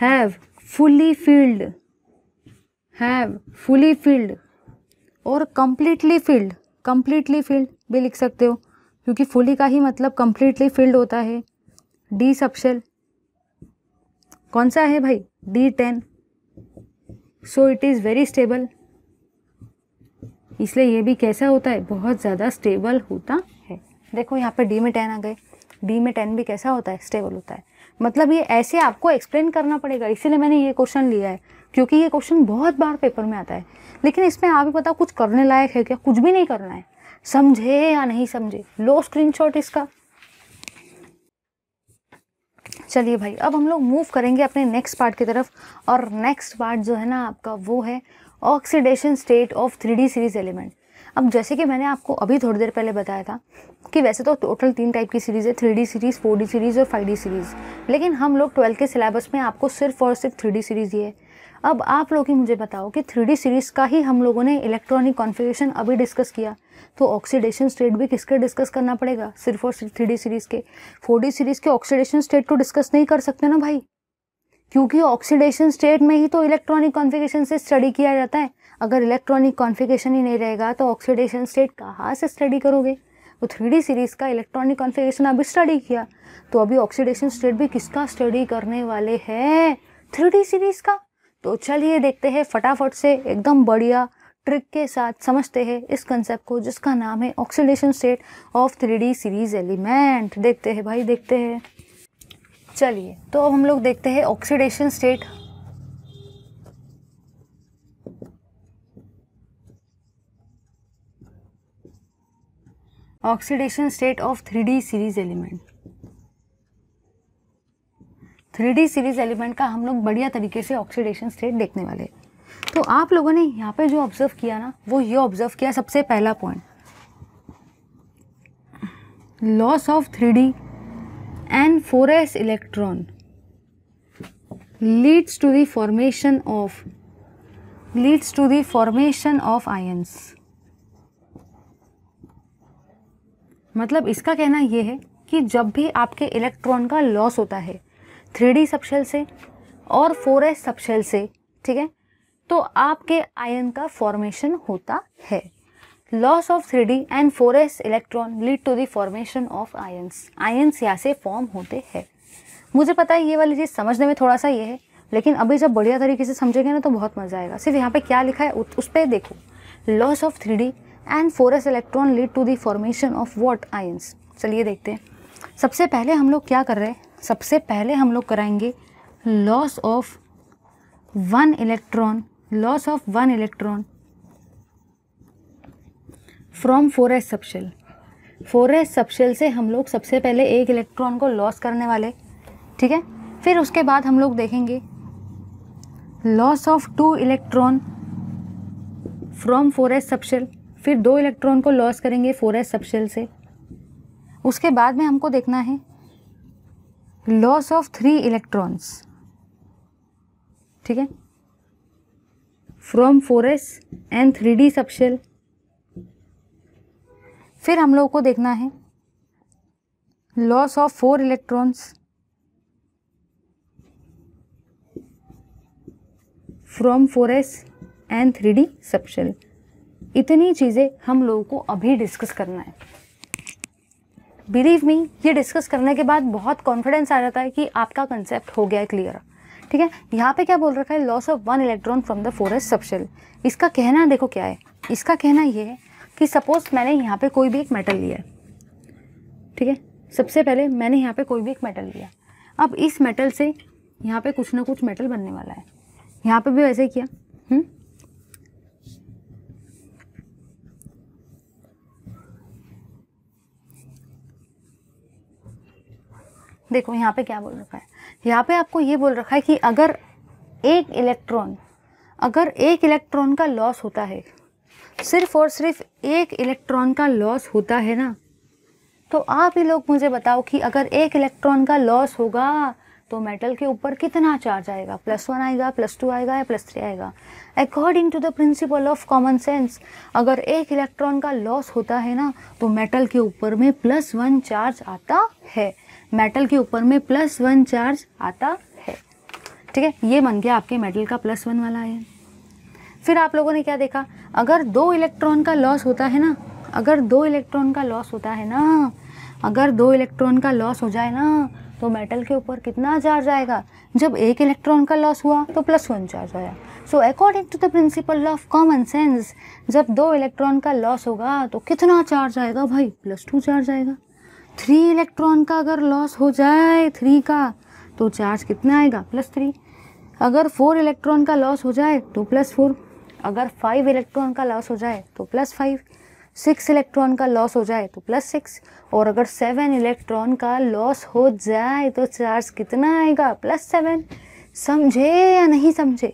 S1: have fully filled have fully filled और कम्प्लीटली फील्ड कम्प्लीटली फील्ड भी लिख सकते हो क्योंकि फुली का ही मतलब कम्प्लीटली फिल्ड होता है डी सबशेल कौन सा है भाई D ten so it is very stable इसलिए ये भी कैसा होता है बहुत ज़्यादा स्टेबल होता है देखो यहाँ पर डी में टेन आ गए डी में टेन भी कैसा होता है स्टेबल होता है मतलब ये ऐसे आपको एक्सप्लेन करना पड़ेगा इसीलिए मैंने ये क्वेश्चन लिया है क्योंकि ये क्वेश्चन बहुत बार पेपर में आता है लेकिन इसमें आप ही पता कुछ करने लायक है क्या कुछ भी नहीं करना है समझे या नहीं समझे लो स्क्रीनशॉट इसका चलिए भाई अब हम लोग मूव करेंगे अपने नेक्स्ट पार्ट की तरफ और नेक्स्ट पार्ट जो है ना आपका वो है oxidation state of three series element अब जैसे कि मैंने आपको अभी थोड़ी देर पहले बताया था कि वैसे तो टोटल तीन टाइप की सीरीज़ है थ्री सीरीज़ फोर सीरीज़ और फाइव सीरीज़ लेकिन हम लोग ट्वेल्थ के सिलेबस में आपको सिर्फ और सिर्फ थ्री सीरीज़ ही है अब आप लोग ही मुझे बताओ कि थ्री सीरीज़ का ही हम लोगों ने इलेक्ट्रॉनिक कॉन्फ़िगरेशन अभी डिस्कस किया तो ऑक्सीडेशन स्टेट भी किसके डिस्कस करना पड़ेगा सिर्फ और सिर्फ थ्री सीरीज़ के फोर सीरीज़ के ऑक्सीडेशन स्टेट को डिस्कस नहीं कर सकते ना भाई क्योंकि ऑक्सीडेशन स्टेट में ही तो इलेक्ट्रॉनिक कॉन्फिगेशन से स्टडी किया जाता है अगर इलेक्ट्रॉनिक कॉन्फिगेशन ही नहीं रहेगा तो ऑक्सीडेशन स्टेट कहाँ से स्टडी करोगे तो थ्री सीरीज़ का इलेक्ट्रॉनिक कॉन्फिगेशन अभी स्टडी किया तो अभी ऑक्सीडेशन स्टेट भी किसका स्टडी करने वाले हैं थ्री सीरीज़ का तो चलिए देखते हैं फटाफट से एकदम बढ़िया ट्रिक के साथ समझते हैं इस कंसेप्ट को जिसका नाम है oxidation state of three series element देखते हैं भाई देखते हैं चलिए तो अब हम लोग देखते हैं oxidation state oxidation state of three D series element three D series element का हम लोग बढ़िया तरीके से ऑक्सीडेशन स्टेट देखने वाले हैं तो आप लोगों ने यहाँ पे जो ऑब्ज़र्व किया ना वो ये ऑब्ज़र्व किया सबसे पहला point loss of three D and four S electron leads to दमेशन ऑफ लीड्स टू दमेशन ऑफ आय मतलब इसका कहना यह है कि जब भी आपके इलेक्ट्रॉन का लॉस होता है थ्री डी सबशेल से और फोर एस सबशेल से ठीक है तो आपके आयन का फॉर्मेशन होता है loss of three D and four S electron lead to the formation of ions ions यहाँ से फॉर्म होते हैं मुझे पता है ये वाली चीज़ समझने में थोड़ा सा ये है लेकिन अभी जब बढ़िया तरीके से समझेंगे ना तो बहुत मज़ा आएगा सिर्फ यहाँ पे क्या लिखा है उस पर देखो loss of three D and four S electron lead to the formation of what ions चलिए देखते हैं सबसे पहले हम लोग क्या कर रहे हैं सबसे पहले हम लोग कराएंगे loss of one electron loss of one electron from four S subshell four S subshell से हम लोग सबसे पहले एक इलेक्ट्रॉन को लॉस करने वाले ठीक है फिर उसके बाद हम लोग देखेंगे loss of two electron from four S subshell फिर दो इलेक्ट्रॉन को लॉस करेंगे फोर एस सबशेल से उसके बाद में हमको देखना है लॉस ऑफ थ्री इलेक्ट्रॉन्स ठीक है from four S and three D subshell फिर हम लोगों को देखना है loss of four electrons from four S and three D subshell इतनी चीज़ें हम लोगों को अभी डिस्कस करना है बिलीव मी ये डिस्कस करने के बाद बहुत कॉन्फिडेंस आ जाता है कि आपका कंसेप्ट हो गया है क्लियर ठीक है यहाँ पे क्या बोल रखा है loss of one electron from the four S subshell इसका कहना देखो क्या है इसका कहना ये है कि सपोज मैंने यहाँ पे कोई भी एक मेटल लिया है ठीक है सबसे पहले मैंने यहाँ पे कोई भी एक मेटल लिया अब इस मेटल से यहाँ पे कुछ ना कुछ मेटल बनने वाला है यहाँ पे भी वैसे किया हुँ? हम्म? देखो यहाँ पे क्या बोल रखा है यहाँ पे आपको ये बोल रखा है कि अगर एक इलेक्ट्रॉन अगर एक इलेक्ट्रॉन का लॉस होता है सिर्फ और सिर्फ एक इलेक्ट्रॉन का लॉस होता है ना तो आप ही लोग मुझे बताओ कि अगर एक इलेक्ट्रॉन का लॉस होगा तो मेटल के ऊपर कितना चार्ज आएगा प्लस वन आएगा प्लस टू आएगा या प्लस थ्री आएगा according to the principle of common sense अगर एक इलेक्ट्रॉन का लॉस होता है ना तो मेटल के ऊपर में प्लस वन चार्ज आता है मेटल के ऊपर में प्लस वन चार्ज आता है ठीक है ये बन गया आपके मेटल का प्लस वन वाला आयन फिर आप लोगों ने क्या देखा अगर दो इलेक्ट्रॉन का लॉस होता है ना अगर दो इलेक्ट्रॉन का लॉस होता है ना अगर दो इलेक्ट्रॉन का लॉस हो जाए ना तो मेटल के ऊपर कितना चार्ज आएगा जब एक इलेक्ट्रॉन का लॉस हुआ तो प्लस वन चार्ज आया so according to the principle of common sense जब दो इलेक्ट्रॉन का लॉस होगा तो कितना चार्ज आएगा भाई प्लस टू चार्ज आएगा थ्री इलेक्ट्रॉन का अगर लॉस हो जाए थ्री का तो चार्ज कितना आएगा प्लस थ्री अगर फोर इलेक्ट्रॉन का लॉस हो जाए तो प्लस फोर अगर फाइव इलेक्ट्रॉन का लॉस हो जाए तो प्लस फाइव सिक्स इलेक्ट्रॉन का लॉस हो जाए तो प्लस सिक्स और अगर सेवन इलेक्ट्रॉन का लॉस हो जाए तो चार्ज कितना आएगा प्लस सेवन समझे या नहीं समझे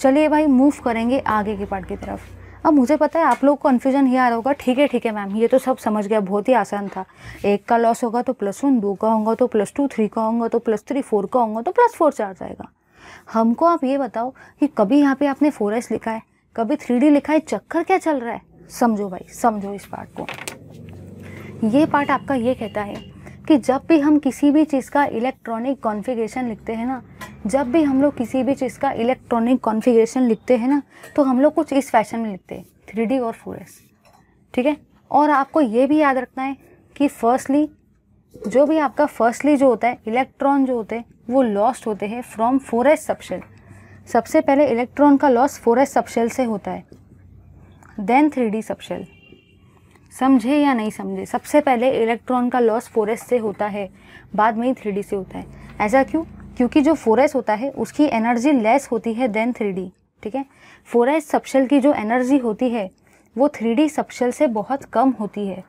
S1: चलिए भाई मूव करेंगे आगे के पार्ट की तरफ अब मुझे पता है आप लोग को कन्फ्यूजन ही आ रहा होगा ठीक है ठीक है मैम ये तो सब समझ गया बहुत ही आसान था एक का लॉस होगा तो प्लस वन दो का होगा तो प्लस टू थ्री का होगा तो प्लस थ्री फोर का होगा तो प्लस फोर चार जाएगा हमको आप ये बताओ कि कभी यहाँ पे आपने फोर एस लिखा है कभी थ्री डी लिखा है चक्कर क्या चल रहा है समझो भाई समझो इस पार्ट को ये पार्ट आपका ये कहता है क्योंकि जब भी हम किसी भी चीज़ का इलेक्ट्रॉनिक कॉन्फ़िगरेशन लिखते हैं ना जब भी हम लोग किसी भी चीज़ का इलेक्ट्रॉनिक कॉन्फ़िगरेशन लिखते हैं ना तो हम लोग कुछ इस फैशन में लिखते हैं थ्री और फोर ठीक है और आपको ये भी याद रखना है कि फर्स्टली जो भी आपका फर्स्टली जो होता है इलेक्ट्रॉन जो होते हैं वो लॉस्ट होते हैं फ्रॉम फोर एस सबशेल सबसे पहले इलेक्ट्रॉन का लॉस फोर एस सबशेल से होता है देन थ्री डी सबशेल समझे या नहीं समझे सबसे पहले इलेक्ट्रॉन का लॉस फोरेस से होता है बाद में ही थ्री से होता है ऐसा क्यों क्योंकि जो फोरेस होता है उसकी एनर्जी लेस होती है देन थ्री ठीक है फोरेस सबशल की जो एनर्जी होती है वो डी सबशेल से बहुत कम होती है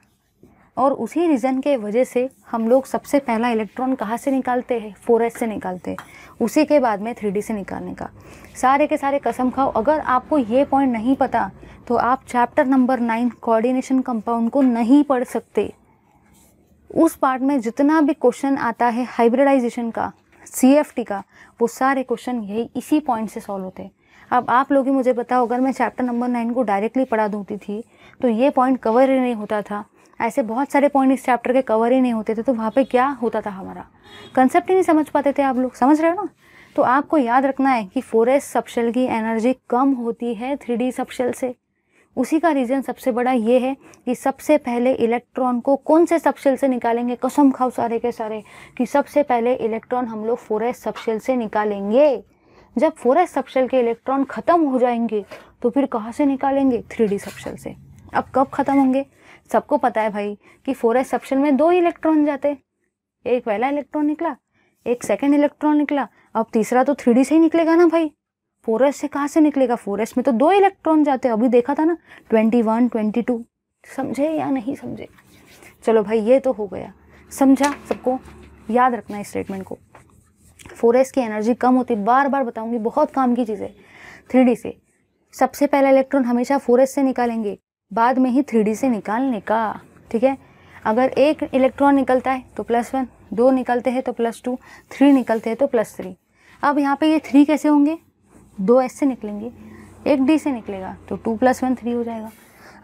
S1: और उसी रीज़न के वजह से हम लोग सबसे पहला इलेक्ट्रॉन कहाँ से निकालते हैं फोर से निकालते हैं उसी के बाद में थ्री से निकालने का सारे के सारे कसम खाओ अगर आपको ये पॉइंट नहीं पता तो आप chapter number nine coordination compound को नहीं पढ़ सकते उस पार्ट में जितना भी क्वेश्चन आता है हाइब्रिडाइजेशन का सी का वो सारे क्वेश्चन यही इसी पॉइंट से सॉल्व होते हैं अब आप लोग ही मुझे बताओ अगर मैं चैप्टर नंबर नाइन को डायरेक्टली पढ़ा दूती थी तो ये पॉइंट कवर ही नहीं होता था ऐसे बहुत सारे पॉइंट इस चैप्टर के कवर ही नहीं होते थे तो वहाँ पे क्या होता था हमारा कंसेप्ट ही नहीं समझ पाते थे आप लोग समझ रहे हो ना तो आपको याद रखना है कि फोर एस सबशेल की एनर्जी कम होती है थ्री डी सबशेल से उसी का रीज़न सबसे बड़ा ये है कि सबसे पहले इलेक्ट्रॉन को कौन से सबशेल से निकालेंगे कसम खाओ सारे के सारे कि सबसे पहले इलेक्ट्रॉन हम लोग फोर एस सबशेल से निकालेंगे जब फोर एस सबशेल के इलेक्ट्रॉन ख़त्म हो जाएंगे तो फिर कहाँ से निकालेंगे थ्री डी सबशेल से अब कब ख़त्म होंगे सबको पता है भाई कि फोर सेप्शन में दो इलेक्ट्रॉन जाते एक पहला इलेक्ट्रॉन निकला एक सेकेंड इलेक्ट्रॉन निकला अब तीसरा तो थ्री से ही निकलेगा ना भाई फोर से कहाँ से निकलेगा फोर में तो दो इलेक्ट्रॉन जाते अभी देखा था ना ट्वेंटी वन ट्वेंटी टू समझे या नहीं समझे चलो भाई ये तो हो गया समझा सबको याद रखना इस स्टेटमेंट को फोर की एनर्जी कम होती बार बार बताऊंगी बहुत काम की चीज़ है थ्री से सबसे पहला इलेक्ट्रॉन हमेशा फोर से निकालेंगे बाद में ही थ्री से निकालने का ठीक है अगर एक इलेक्ट्रॉन निकलता है तो प्लस वन दो निकलते हैं तो प्लस टू थ्री निकलते हैं तो प्लस थ्री अब यहाँ पे ये थ्री कैसे होंगे दो एस से निकलेंगे एक डी से निकलेगा तो टू प्लस वन थ्री हो जाएगा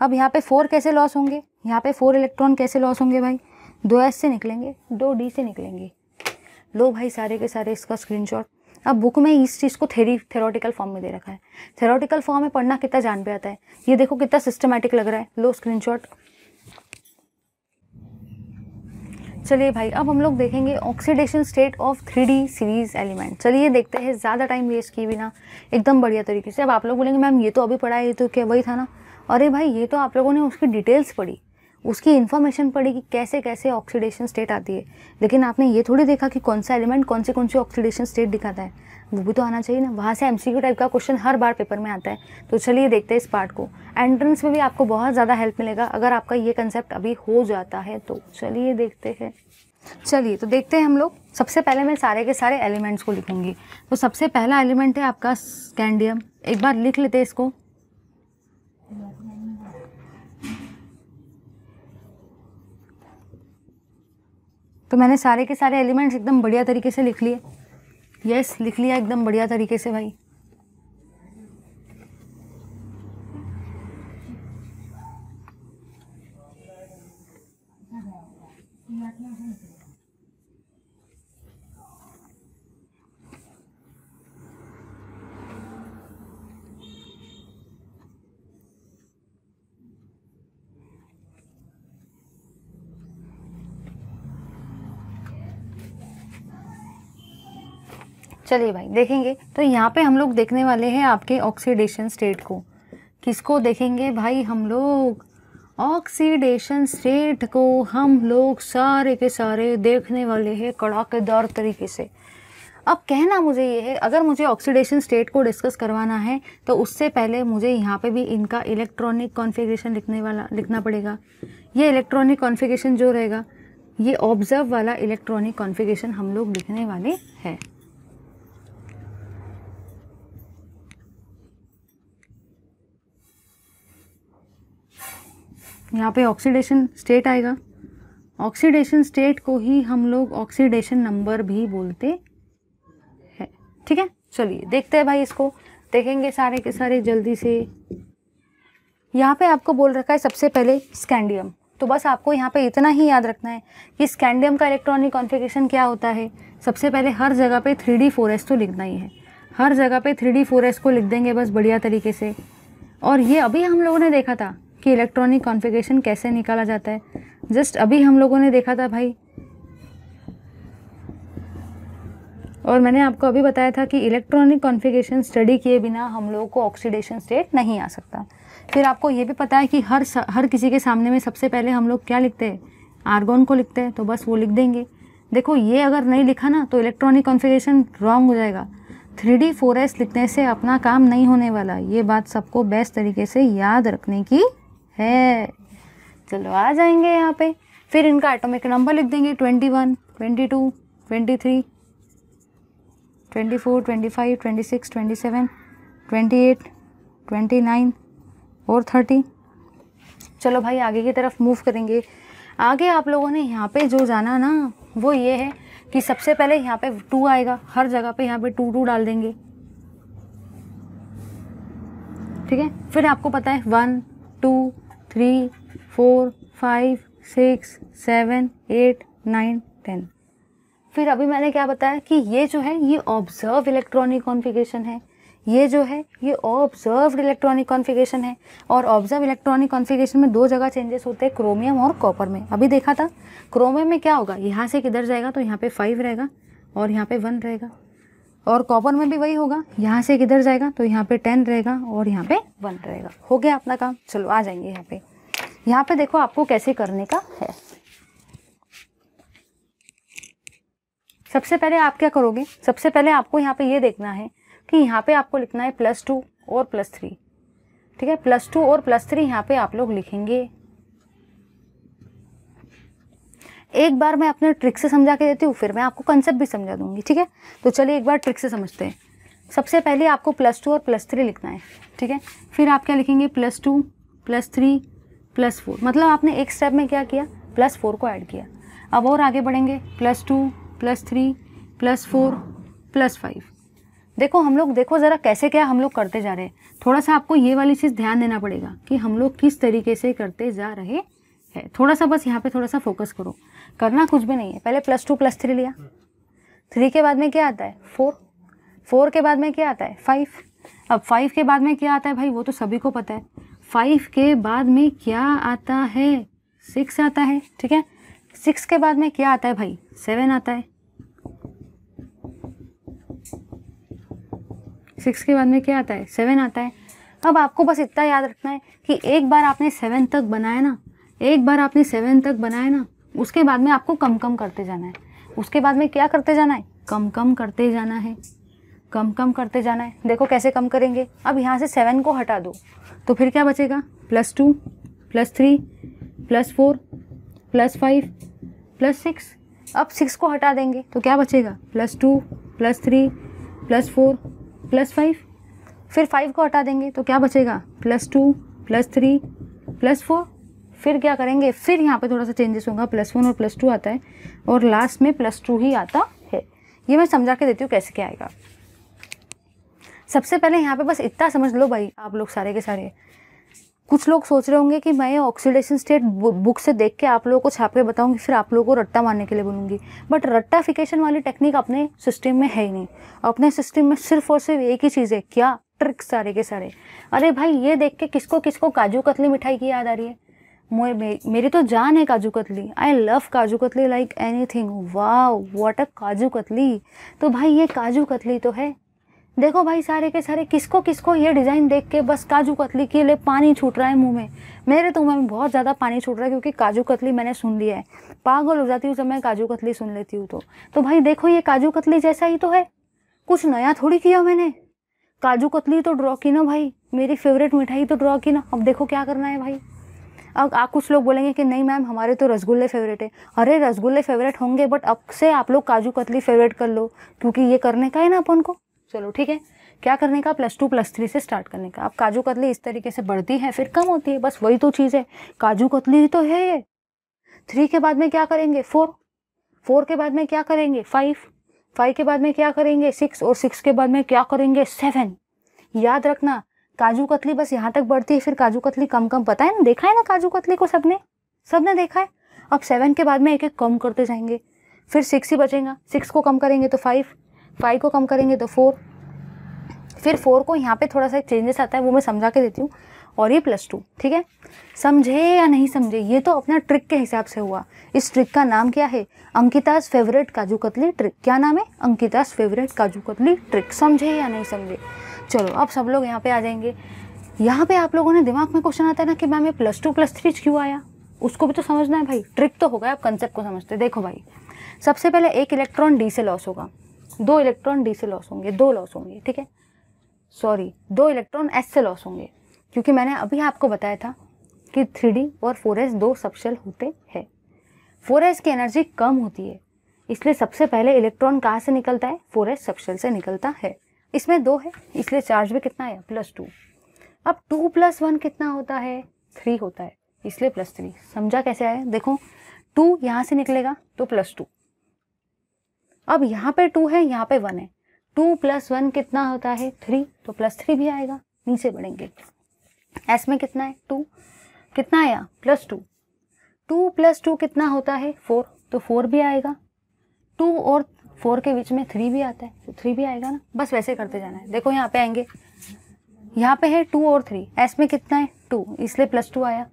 S1: अब यहाँ पे फोर कैसे लॉस होंगे यहाँ पे फोर इलेक्ट्रॉन कैसे लॉस होंगे भाई दो एस से निकलेंगे दो डी से निकलेंगे लो भाई सारे के सारे इसका शॉट अब बुक में इस चीज़ को थेरी थेरोटिकल फॉर्म में दे रखा है थेरोटिकल फॉर्म में पढ़ना कितना जान पे आता है ये देखो कितना सिस्टमेटिक लग रहा है लो स्क्रीन चलिए भाई अब हम लोग देखेंगे oxidation state of three D series element चलिए देखते हैं ज़्यादा टाइम वेस्ट किए बिना एकदम बढ़िया तरीके से अब आप लोग बोलेंगे मैम ये तो अभी पढ़ा है ये तो क्या वही था ना अरे भाई ये तो आप लोगों ने उसकी डिटेल्स पढ़ी उसकी इन्फॉर्मेशन पड़ेगी कैसे कैसे ऑक्सीडेशन स्टेट आती है लेकिन आपने ये थोड़ी देखा कि कौन सा एलिमेंट कौन से कौन से ऑक्सीडेशन स्टेट दिखाता है वो भी तो आना चाहिए ना वहाँ से एम टाइप का क्वेश्चन हर बार पेपर में आता है तो चलिए देखते हैं इस पार्ट को एंट्रेंस में भी आपको बहुत ज़्यादा हेल्प मिलेगा अगर आपका ये कंसेप्ट अभी हो जाता है तो चलिए देखते हैं चलिए तो देखते हैं हम लोग सबसे पहले मैं सारे के सारे एलिमेंट्स को लिखूंगी तो सबसे पहला एलिमेंट है आपका स्कैंडियम एक बार लिख लेते हैं इसको तो मैंने सारे के सारे एलिमेंट्स एकदम बढ़िया तरीके से लिख लिए यस yes, लिख लिया एकदम बढ़िया तरीके से भाई चलिए भाई देखेंगे तो यहाँ पे हम लोग देखने वाले हैं आपके ऑक्सीडेशन स्टेट को किसको देखेंगे भाई हम लोग ऑक्सीडेशन स्टेट को हम लोग सारे के सारे देखने वाले हैं कड़ाकेदार तरीके से अब कहना मुझे ये है अगर मुझे ऑक्सीडेशन स्टेट को डिस्कस करवाना है तो उससे पहले मुझे यहाँ पे भी इनका इलेक्ट्रॉनिक कॉन्फ़िगरेशन लिखने वाला लिखना पड़ेगा ये इलेक्ट्रॉनिक कॉन्फ़िगरेशन जो रहेगा ये ऑब्जर्व वाला इलेक्ट्रॉनिक कॉन्फ़िगरेशन हम लोग लिखने वाले हैं यहाँ पे ऑक्सीडेशन स्टेट आएगा ऑक्सीडेशन स्टेट को ही हम लोग ऑक्सीडेशन नंबर भी बोलते हैं ठीक है चलिए देखते हैं भाई इसको देखेंगे सारे के सारे जल्दी से यहाँ पे आपको बोल रखा है सबसे पहले स्कैंडियम तो बस आपको यहाँ पे इतना ही याद रखना है कि स्कैंडियम का इलेक्ट्रॉनिक कॉन्फ़िगरेशन क्या होता है सबसे पहले हर जगह पे थ्री डी तो लिखना ही है हर जगह पे थ्री डी को लिख देंगे बस बढ़िया तरीके से और ये अभी हम लोगों ने देखा था कि इलेक्ट्रॉनिक कॉन्फ़िगरेशन कैसे निकाला जाता है जस्ट अभी हम लोगों ने देखा था भाई और मैंने आपको अभी बताया था कि इलेक्ट्रॉनिक कॉन्फ़िगरेशन स्टडी किए बिना हम लोगों को ऑक्सीडेशन स्टेट नहीं आ सकता फिर आपको ये भी पता है कि हर हर किसी के सामने में सबसे पहले हम लोग क्या लिखते हैं आर्गोन को लिखते हैं तो बस वो लिख देंगे देखो ये अगर नहीं लिखा ना तो इलेक्ट्रॉनिक कॉन्फ़िगरेशन रॉन्ग हो जाएगा थ्री डी फोर एस लिखने से अपना काम नहीं होने वाला ये बात सबको बेस्ट तरीके से याद रखने की है चलो आ जाएंगे यहाँ पे फिर इनका एटॉमिक नंबर लिख देंगे twenty one twenty two twenty three twenty four twenty five twenty six twenty seven twenty eight twenty nine और थर्टी चलो भाई आगे की तरफ मूव करेंगे आगे आप लोगों ने यहाँ पे जो जाना ना वो ये है कि सबसे पहले यहाँ पे टू आएगा हर जगह पे यहाँ पे टू टू डाल देंगे ठीक है फिर आपको पता है one two three four five six seven eight nine ten फिर अभी मैंने क्या बताया कि ये जो है ये ऑब्जर्व इलेक्ट्रॉनिक कॉन्फ़िगरेशन है ये जो है ये ऑब्जर्व इलेक्ट्रॉनिक कॉन्फ़िगरेशन है और ऑब्जर्व इलेक्ट्रॉनिक कॉन्फ़िगरेशन में दो जगह चेंजेस होते हैं क्रोमियम और कॉपर में अभी देखा था क्रोमियम में क्या होगा यहाँ से किधर जाएगा तो यहाँ पे फाइव रहेगा और यहाँ पे वन रहेगा और कॉपर में भी वही होगा यहाँ से किधर जाएगा तो यहाँ पे टेन रहेगा और यहाँ पे वन रहेगा हो गया अपना काम चलो आ जाएंगे यहाँ पे यहाँ पे देखो आपको कैसे करने का है सबसे पहले आप क्या करोगे सबसे पहले आपको यहाँ पे ये यह देखना है कि यहाँ पे आपको लिखना है प्लस टू और प्लस थ्री ठीक है प्लस टू और प्लस थ्री यहाँ पे आप लोग लिखेंगे एक बार मैं अपने ट्रिक से समझा के देती हूँ फिर मैं आपको कंसेप्ट भी समझा दूँगी ठीक है तो चलिए एक बार ट्रिक से समझते हैं सबसे पहले आपको प्लस टू और प्लस थ्री लिखना है ठीक है फिर आप क्या लिखेंगे plus two plus three plus four मतलब आपने एक स्टेप में क्या किया प्लस फोर को ऐड किया अब और आगे बढ़ेंगे plus two plus three plus four plus five देखो हम लोग देखो ज़रा कैसे क्या हम लोग करते जा रहे हैं थोड़ा सा आपको ये वाली चीज़ ध्यान देना पड़ेगा कि हम लोग किस तरीके से करते जा रहे हैं थोड़ा सा बस यहाँ पे थोड़ा सा फोकस करो करना कुछ भी नहीं है पहले प्लस टू प्लस थ्री लिया थ्री के बाद में क्या आता है फोर फोर के बाद में क्या आता है फाइव अब फाइव के बाद में क्या आता है भाई वो तो सभी को पता है फाइव के बाद में क्या आता है सिक्स आता है ठीक है सिक्स के बाद में क्या आता है भाई सेवन आता है सिक्स के बाद में क्या आता है सेवन आता है अब आपको बस इतना याद रखना है कि एक बार आपने सेवन तक बनाया ना एक बार आपने सेवन तक बनाया ना उसके बाद में आपको कम कम करते जाना है उसके बाद में क्या करते जाना है कम कम करते जाना है कम कम करते जाना है देखो कैसे कम करेंगे अब यहाँ से सेवन को हटा दो तो फिर क्या बचेगा plus two plus three plus four plus five plus six अब सिक्स को हटा देंगे तो क्या बचेगा plus two plus three plus four plus five फिर फाइव को हटा देंगे तो क्या बचेगा plus two plus three plus four फिर क्या करेंगे फिर यहाँ पे थोड़ा सा चेंजेस होगा प्लस वन और प्लस टू आता है और लास्ट में प्लस टू ही आता है ये मैं समझा के देती हूँ कैसे क्या आएगा सबसे पहले यहाँ पे बस इतना समझ लो भाई आप लोग सारे के सारे कुछ लोग सोच रहे होंगे कि मैं ऑक्सीडेशन स्टेट बुक से देख के आप लोगों को छाप के बताऊंगी फिर आप लोगों को रट्टा मारने के लिए बोलूँगी बट रट्टाफिकेशन वाली टेक्निक अपने सिस्टम में है ही नहीं अपने सिस्टम में सिर्फ और सिर्फ एक ही चीज़ है क्या ट्रिक सारे के सारे अरे भाई ये देख के किसको किसको काजू कतली मिठाई की याद आ रही है मेरी तो जान है काजू katli I love kaju katli like anything वाह वॉट अ काजू कतली तो भाई ये काजू कतली तो है देखो भाई सारे के सारे किसको किसको ये डिज़ाइन देख के बस काजू कतली के लिए पानी छूट रहा है मुंह में मेरे तो मुँह में बहुत ज़्यादा पानी छूट रहा है क्योंकि काजू कतली मैंने सुन लिया है पागल हो जाती हूँ जब मैं काजू कतली सुन लेती हूँ तो तो भाई देखो ये काजू कतली जैसा ही तो है कुछ नया थोड़ी किया मैंने काजू कतली तो ड्रॉ की ना भाई मेरी फेवरेट मिठाई तो ड्रॉ की ना अब देखो क्या करना है भाई अब आप कुछ लोग बोलेंगे कि नहीं मैम हमारे तो रसगुल्ले फेवरेट है अरे रसगुल्ले फेवरेट होंगे बट अब से आप लोग काजू कतली फेवरेट कर लो क्योंकि ये करने का है ना अपन को चलो ठीक है क्या करने का प्लस टू प्लस थ्री से स्टार्ट करने का अब काजू कतली इस तरीके से बढ़ती है फिर कम होती है बस वही तो चीज़ है काजू कतली ही तो है ये थ्री के बाद में क्या करेंगे फोर फोर के बाद में क्या करेंगे फाइव फाइव के बाद में क्या करेंगे सिक्स और सिक्स के बाद में क्या करेंगे सेवन याद रखना काजू कतली बस यहाँ तक बढ़ती है फिर काजू कतली कम कम पता है ना देखा है ना काजू कतली को सबने सबने देखा है अब सेवन के बाद में एक एक कम करते जाएंगे फिर सिक्स ही बचेगा सिक्स को कम करेंगे तो फाइव फाइव को कम करेंगे तो फोर फिर फोर को यहाँ पे थोड़ा सा एक चेंजेस आता है वो मैं समझा के देती हूँ और ये प्लस टू ठीक है समझे या नहीं समझे ये तो अपना ट्रिक के हिसाब से हुआ इस ट्रिक का नाम क्या है अंकिताज फेवरेट काजू कतली ट्रिक क्या नाम है अंकिताज फेवरेट काजू कतली ट्रिक समझे या नहीं समझे चलो अब सब लोग यहाँ पे आ जाएंगे यहाँ पे आप लोगों ने दिमाग में क्वेश्चन आता है ना कि मैम ये प्लस टू प्लस थ्री क्यों आया उसको भी तो समझना है भाई ट्रिक तो होगा आप कंसेप्ट को समझते देखो भाई सबसे पहले एक इलेक्ट्रॉन डी से लॉस होगा दो इलेक्ट्रॉन डी से लॉस होंगे दो लॉस होंगे ठीक है सॉरी दो इलेक्ट्रॉन एस से लॉस होंगे क्योंकि मैंने अभी आपको बताया था कि थ्री और फोर दो सबशेल होते हैं फोर की एनर्जी कम होती है इसलिए सबसे पहले इलेक्ट्रॉन कहाँ से निकलता है फोर सबशेल से निकलता है इसमें दो है इसलिए चार्ज भी कितना आया प्लस टू अब टू प्लस वन कितना होता है थ्री होता है इसलिए प्लस थ्री समझा कैसे आया देखो टू यहाँ से निकलेगा तो प्लस टू अब यहाँ पे टू है यहाँ पे वन है टू प्लस वन कितना होता है थ्री तो प्लस थ्री भी आएगा नीचे बढ़ेंगे एस में कितना है टू कितना आया plus two two plus two कितना होता है फोर तो फोर भी आएगा टू और फोर के बीच में थ्री भी आता है तो थ्री भी आएगा ना बस वैसे करते जाना है देखो यहाँ पे आएंगे यहाँ पे है टू और थ्री एस में कितना है टू इसलिए प्लस टू आया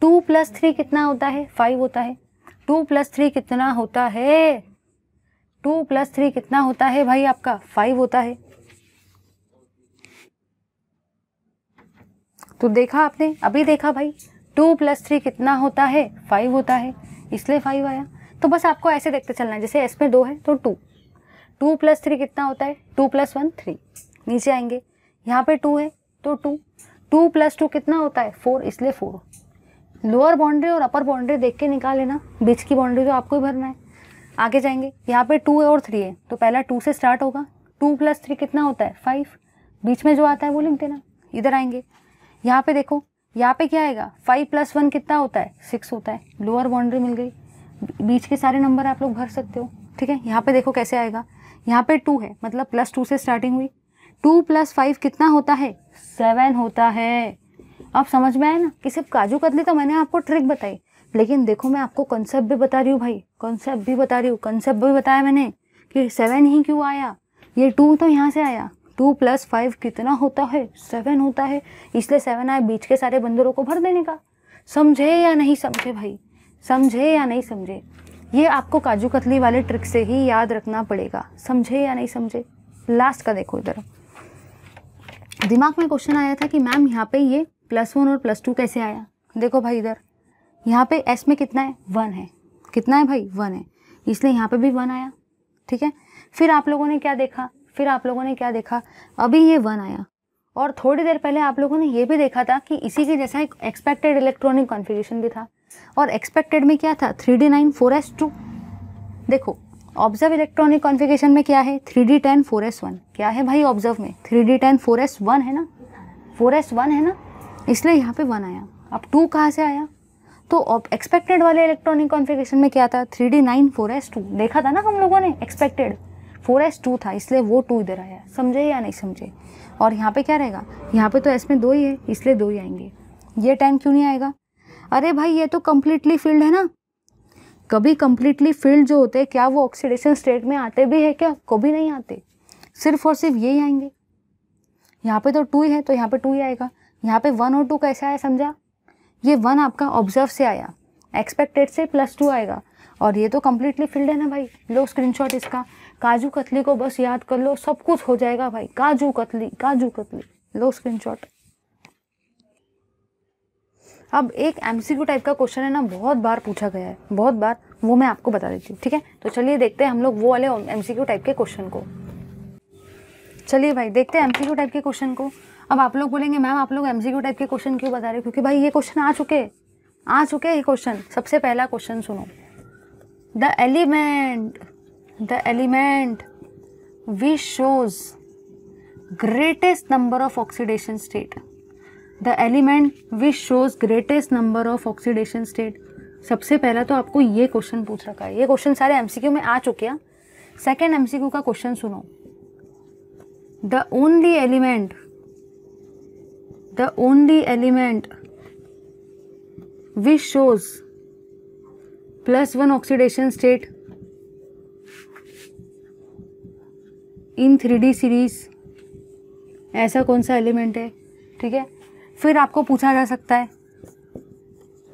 S1: टू प्लस थ्री कितना होता है फाइव होता है टू प्लस थ्री कितना होता है टू प्लस थ्री कितना होता है भाई आपका फाइव होता है तो देखा आपने अभी देखा भाई टू प्लस थ्री कितना होता है फाइव होता है इसलिए फाइव आया तो बस आपको ऐसे देखते चलना है जैसे एस में दो है तो टू टू प्लस थ्री कितना होता है टू प्लस वन थ्री नीचे आएंगे यहाँ पे टू है तो टू टू प्लस टू कितना होता है फोर इसलिए फोर लोअर बाउंड्री और अपर बाउंड्री देख के निकाल लेना बीच की बाउंड्री तो आपको ही भरना है आगे जाएंगे यहाँ पे टू है और थ्री है तो पहला टू से स्टार्ट होगा टू प्लस थ्री कितना होता है फाइव बीच में जो आता है वो लिख देना इधर आएंगे यहाँ पे देखो यहाँ पे क्या आएगा फाइव प्लस वन कितना होता है सिक्स होता है लोअर बाउंड्री मिल गई बीच के सारे नंबर आप लोग भर सकते हो ठीक है यहाँ पे देखो कैसे आएगा यहाँ पे टू है मतलब प्लस टू से स्टार्टिंग हुई टू प्लस फाइव कितना होता है सेवन होता है आप समझ में आए ना कि सिर्फ काजू कतली तो मैंने आपको ट्रिक बताई लेकिन देखो मैं आपको कंसेप्ट भी बता रही हूँ भाई कंसेप्ट भी बता रही हूँ कंसेप्ट भी बताया मैंने कि सेवन ही क्यों आया ये टू तो यहाँ से आया टू प्लस फाइव कितना होता है सेवन होता है इसलिए सेवन आया बीच के सारे बंदरों को भर देने का समझे या नहीं समझे भाई समझे या नहीं समझे ये आपको काजू कतली वाले ट्रिक से ही याद रखना पड़ेगा समझे या नहीं समझे लास्ट का देखो इधर दिमाग में क्वेश्चन आया था कि मैम यहाँ पे ये प्लस वन और प्लस टू कैसे आया देखो भाई इधर यहाँ पे एस में कितना है वन है कितना है भाई वन है इसलिए यहाँ पे भी वन आया ठीक है फिर आप लोगों ने क्या देखा फिर आप लोगों ने क्या देखा अभी ये वन आया और थोड़ी देर पहले आप लोगों ने ये भी देखा था कि इसी के जैसा एक एक्सपेक्टेड इलेक्ट्रॉनिक कॉन्फ़िगरेशन भी था और एक्सपेक्टेड में क्या था three D nine four S two देखो ऑब्जर्व इलेक्ट्रॉनिक कॉन्फ़िगरेशन में क्या है three D ten four S one क्या है भाई ऑब्जर्व में three D ten four S one है ना फोर एस वन है ना इसलिए यहाँ पे वन आया अब टू कहाँ से आया तो अब एक्सपेक्टेड वाले इलेक्ट्रॉनिक कॉन्फ़िगरेशन में क्या था three D nine four S two देखा था ना हम लोगों ने एक्सपेक्टेड फोर एस टू था इसलिए वो टू इधर आया समझे या नहीं समझे और यहाँ पे क्या रहेगा यहाँ पे तो एस में दो ही है इसलिए दो ही आएंगे ये टेन क्यों नहीं आएगा अरे भाई ये तो कम्प्लीटली फील्ड है ना कभी कम्प्लीटली फील्ड जो होते हैं क्या वो ऑक्सीडेशन स्टेट में आते भी है क्या कभी नहीं आते सिर्फ और सिर्फ यही आएंगे यहाँ पे तो टू ही है तो यहाँ पे टू ही आएगा यहाँ पे वन और टू कैसे आया समझा ये वन आपका ऑब्जर्व से आया एक्सपेक्टेड से प्लस टू आएगा और ये तो कम्प्लीटली फील्ड है ना भाई लो स्क्रीनशॉट इसका काजू कतली को बस याद कर लो सब कुछ हो जाएगा भाई काजू कतली काजू कतली लो स्क्रीनशॉट अब एक एम टाइप का क्वेश्चन है ना बहुत बार पूछा गया है बहुत बार वो मैं आपको बता देती हूँ ठीक है तो चलिए देखते हैं हम लोग वो वाले एम टाइप के क्वेश्चन को चलिए भाई देखते हैं एम टाइप के क्वेश्चन को अब आप लोग बोलेंगे मैम आप लोग एम टाइप के क्वेश्चन क्यों बता रहे हो क्योंकि भाई ये क्वेश्चन आ चुके आ चुके ये क्वेश्चन सबसे पहला क्वेश्चन सुनो the element the element which shows greatest number of oxidation state the element which shows greatest number of oxidation state सबसे पहला तो आपको ये क्वेश्चन पूछ रखा है ये क्वेश्चन सारे एमसीक्यू में आ चुके हैं सेकेंड एमसीक्यू का क्वेश्चन सुनो the only element the only element which shows plus one oxidation state in three D series ऐसा कौन सा एलिमेंट है ठीक है फिर आपको पूछा जा सकता है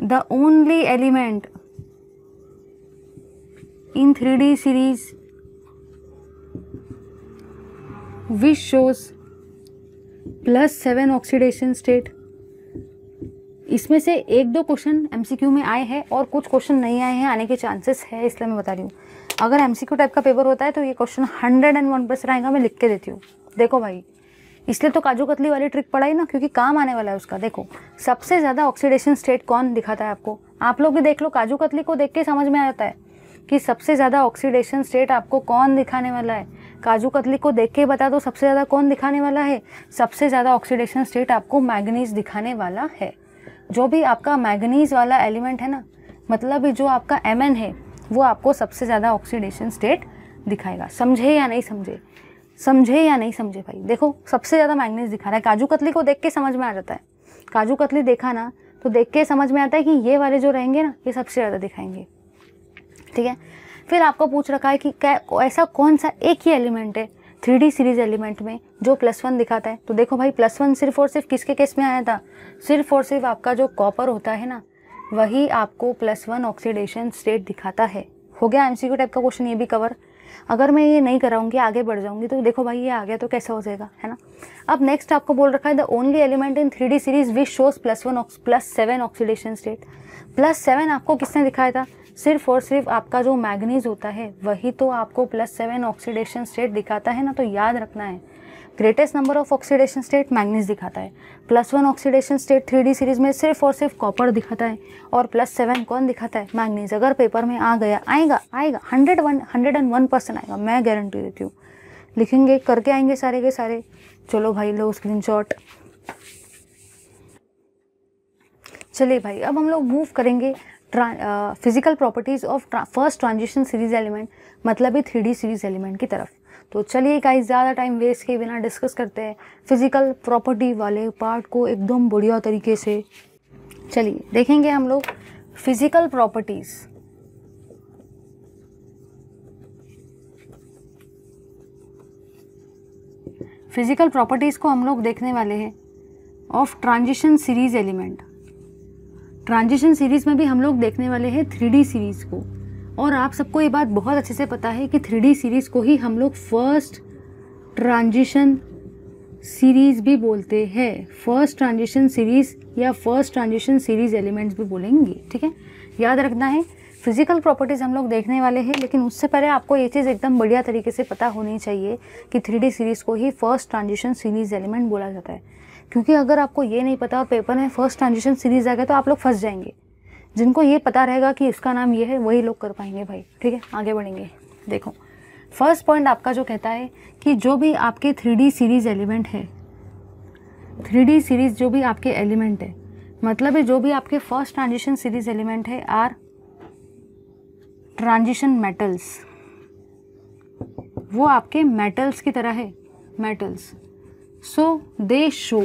S1: the only element in three D series which shows plus seven oxidation state इसमें से एक दो क्वेश्चन एमसीक्यू में आए हैं और कुछ क्वेश्चन नहीं आए हैं आने के चांसेस है इसलिए मैं बता रही हूँ अगर एमसीक्यू टाइप का पेपर होता है तो ये question hundred and one percent आएगा मैं लिख के देती हूँ देखो भाई इसलिए तो काजू कतली वाली ट्रिक पड़ा ही ना क्योंकि काम आने वाला है उसका देखो सबसे ज़्यादा ऑक्सीडेशन स्टेट कौन दिखाता है आपको आप लोग भी देख लो काजू कतली को देख के समझ में आ जाता है कि सबसे ज़्यादा ऑक्सीडेशन स्टेट आपको कौन दिखाने वाला है काजू कतली को देख के बता दो सबसे ज़्यादा कौन दिखाने वाला है सबसे ज़्यादा ऑक्सीडेशन स्टेट आपको मैगनीज दिखाने वाला है जो भी आपका मैगनीज वाला एलिमेंट है ना मतलब जो आपका एम है वो आपको सबसे ज़्यादा ऑक्सीडेशन स्टेट दिखाएगा समझे या नहीं समझे समझे या नहीं समझे भाई देखो सबसे ज़्यादा मैग्नेस दिखा रहा है काजू कतली को देख के समझ में आ जाता है काजू कतली देखा ना तो देख के समझ में आता है कि ये वाले जो रहेंगे ना ये सबसे ज़्यादा दिखाएंगे ठीक है फिर आपको पूछ रखा है कि क्या ऐसा कौन सा एक ही एलिमेंट है थ्री सीरीज एलिमेंट में जो प्लस वन दिखाता है तो देखो भाई प्लस वन सिर्फ और सिर्फ किसके केस में आया था सिर्फ और सिर्फ आपका जो कॉपर होता है ना वही आपको प्लस वन ऑक्सीडेशन स्टेट दिखाता है हो गया एमसीक्यू टाइप का क्वेश्चन ये भी कवर अगर मैं ये नहीं कराऊंगी आगे बढ़ जाऊंगी तो देखो भाई ये आ गया तो कैसे हो जाएगा है ना अब नेक्स्ट आपको बोल रखा है the only element in three series which shows plus one plus seven oxidation state plus seven आपको किसने दिखाया था सिर्फ और सिर्फ आपका जो मैग्नीज होता है वही तो आपको प्लस सेवन ऑक्सीडेशन स्टेट दिखाता है ना तो याद रखना है greatest number of oxidation state manganese दिखाता है plus one oxidation state three series में सिर्फ और सिर्फ कॉपर दिखाता है और प्लस सेवन कौन दिखाता है मैग्नीज अगर पेपर में आ गया आएगा आएगा hundred one hundred and one percent आएगा मैं गारंटी देती हूँ लिखेंगे करके आएंगे सारे के सारे चलो भाई लो स्क्रीन शॉट चलिए भाई अब हम लोग मूव करेंगे physical properties of first transition series element मतलब ही थ्री सीरीज एलिमेंट की तरफ तो चलिए गाइस ज़्यादा टाइम वेस्ट के बिना डिस्कस करते हैं फिज़िकल प्रॉपर्टी वाले पार्ट को एकदम बढ़िया तरीके से चलिए देखेंगे हम लोग फिज़िकल प्रॉपर्टीज़ फिजिकल प्रॉपर्टीज़ को हम लोग देखने वाले हैं of transition series element transition series में भी हम लोग देखने वाले हैं थ्री सीरीज़ को और आप सबको ये बात बहुत अच्छे से पता है कि थ्री सीरीज़ को ही हम लोग फर्स्ट ट्रांजिशन सीरीज़ भी बोलते हैं फर्स्ट ट्रांजिशन सीरीज़ या फर्स्ट ट्रांजिशन सीरीज़ एलिमेंट्स भी बोलेंगे ठीक है याद रखना है फिजिकल प्रॉपर्टीज़ हम लोग देखने वाले हैं लेकिन उससे पहले आपको ये चीज़ एकदम बढ़िया तरीके से पता होनी चाहिए कि थ्री सीरीज़ को ही फर्स्ट ट्रांजिशन सीरीज़ एलिमेंट बोला जाता है क्योंकि अगर आपको ये नहीं पता और पेपर में फर्स्ट ट्रांजिशन सीरीज़ आ गया तो आप लोग फंस जाएंगे जिनको ये पता रहेगा कि इसका नाम ये है वही लोग कर पाएंगे भाई ठीक है आगे बढ़ेंगे देखो फर्स्ट पॉइंट आपका जो कहता है कि जो भी आपके थ्री सीरीज़ एलिमेंट है थ्री सीरीज़ जो भी आपके एलिमेंट है मतलब है जो भी आपके फर्स्ट ट्रांजिशन सीरीज़ एलिमेंट है आर ट्रांजिशन मेटल्स वो आपके मेटल्स की तरह है metals so they show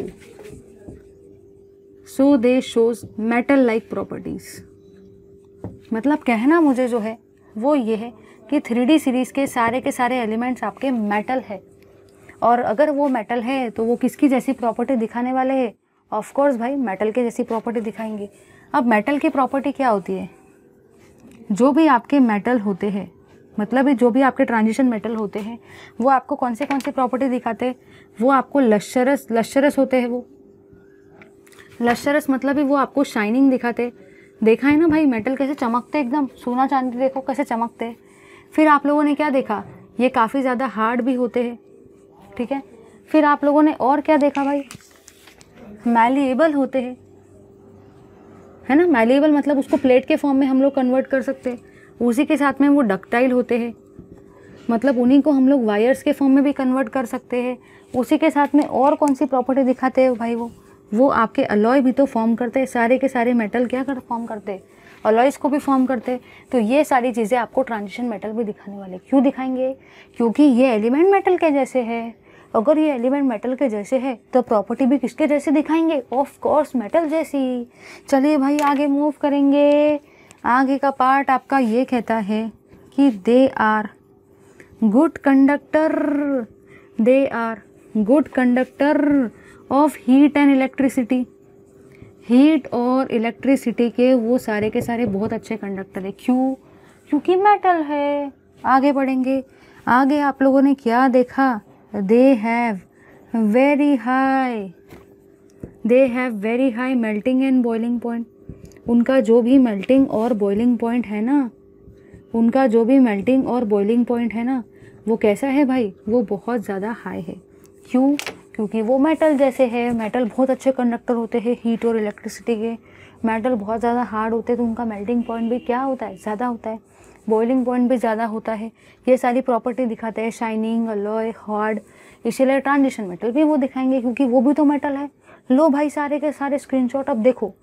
S1: so they shows metal like properties मतलब कहना मुझे जो है वो ये है कि थ्री सीरीज़ के सारे के सारे एलिमेंट्स आपके मेटल है और अगर वो मेटल है तो वो किसकी जैसी प्रॉपर्टी दिखाने वाले है ऑफकोर्स भाई मेटल के जैसी प्रॉपर्टी दिखाएंगे अब मेटल की प्रॉपर्टी क्या होती है जो भी आपके मेटल होते हैं मतलब जो भी आपके ट्रांजिशन मेटल होते हैं वो आपको कौन से कौन से प्रॉपर्टी दिखाते हैं वो आपको लश्चरस लश्चरस होते हैं वो लश्चरस मतलब ही वो आपको शाइनिंग दिखाते देखा है ना भाई मेटल कैसे चमकते एकदम सोना चांदी देखो कैसे चमकते फिर आप लोगों ने क्या देखा ये काफ़ी ज़्यादा हार्ड भी होते हैं ठीक है फिर आप लोगों ने और क्या देखा भाई मैलिएबल होते हैं है ना मैलिएबल मतलब उसको प्लेट के फॉर्म में हम लोग कन्वर्ट कर सकते हैं उसी के साथ में वो डक्टाइल होते हैं मतलब उन्हीं को हम लोग वायर्स के फॉर्म में भी कन्वर्ट कर सकते हैं उसी के साथ में और कौन सी प्रॉपर्टी दिखाते हैं भाई वो वो आपके अलॉय भी तो फॉर्म करते सारे के सारे मेटल क्या कर फॉर्म करते अलॉयस को भी फॉर्म करते तो ये सारी चीज़ें आपको ट्रांजिशन मेटल भी दिखाने वाले क्यों दिखाएंगे क्योंकि ये एलिमेंट मेटल के जैसे है अगर ये एलिमेंट मेटल के जैसे है तो प्रॉपर्टी भी किसके जैसे दिखाएंगे ऑफ कोर्स मेटल जैसी चलिए भाई आगे मूव करेंगे आगे का पार्ट आपका ये कहता है कि they are good conductor they are good conductor of heat and electricity heat और इलेक्ट्रिसिटी के वो सारे के सारे बहुत अच्छे कंडक्टर है क्यों क्योंकि मेटल है आगे बढ़ेंगे आगे आप लोगों ने क्या देखा they have very high they have very high melting and boiling point उनका जो भी मेल्टिंग और बॉइलिंग पॉइंट है ना उनका जो भी मेल्टिंग और बॉइलिंग पॉइंट है ना वो कैसा है भाई वो बहुत ज़्यादा हाई है क्यों क्योंकि वो मेटल जैसे है मेटल बहुत अच्छे कंडक्टर होते हैं हीट और इलेक्ट्रिसिटी के मेटल बहुत ज़्यादा हार्ड होते हैं तो उनका मेल्टिंग पॉइंट भी क्या होता है ज़्यादा होता है बॉइलिंग पॉइंट भी ज़्यादा होता है ये सारी प्रॉपर्टी दिखाते हैं शाइनिंग अलॉय हार्ड इसीलिए ट्रांजिशन मेटल भी वो दिखाएंगे क्योंकि वो भी तो मेटल है लो भाई सारे के सारे स्क्रीन अब देखो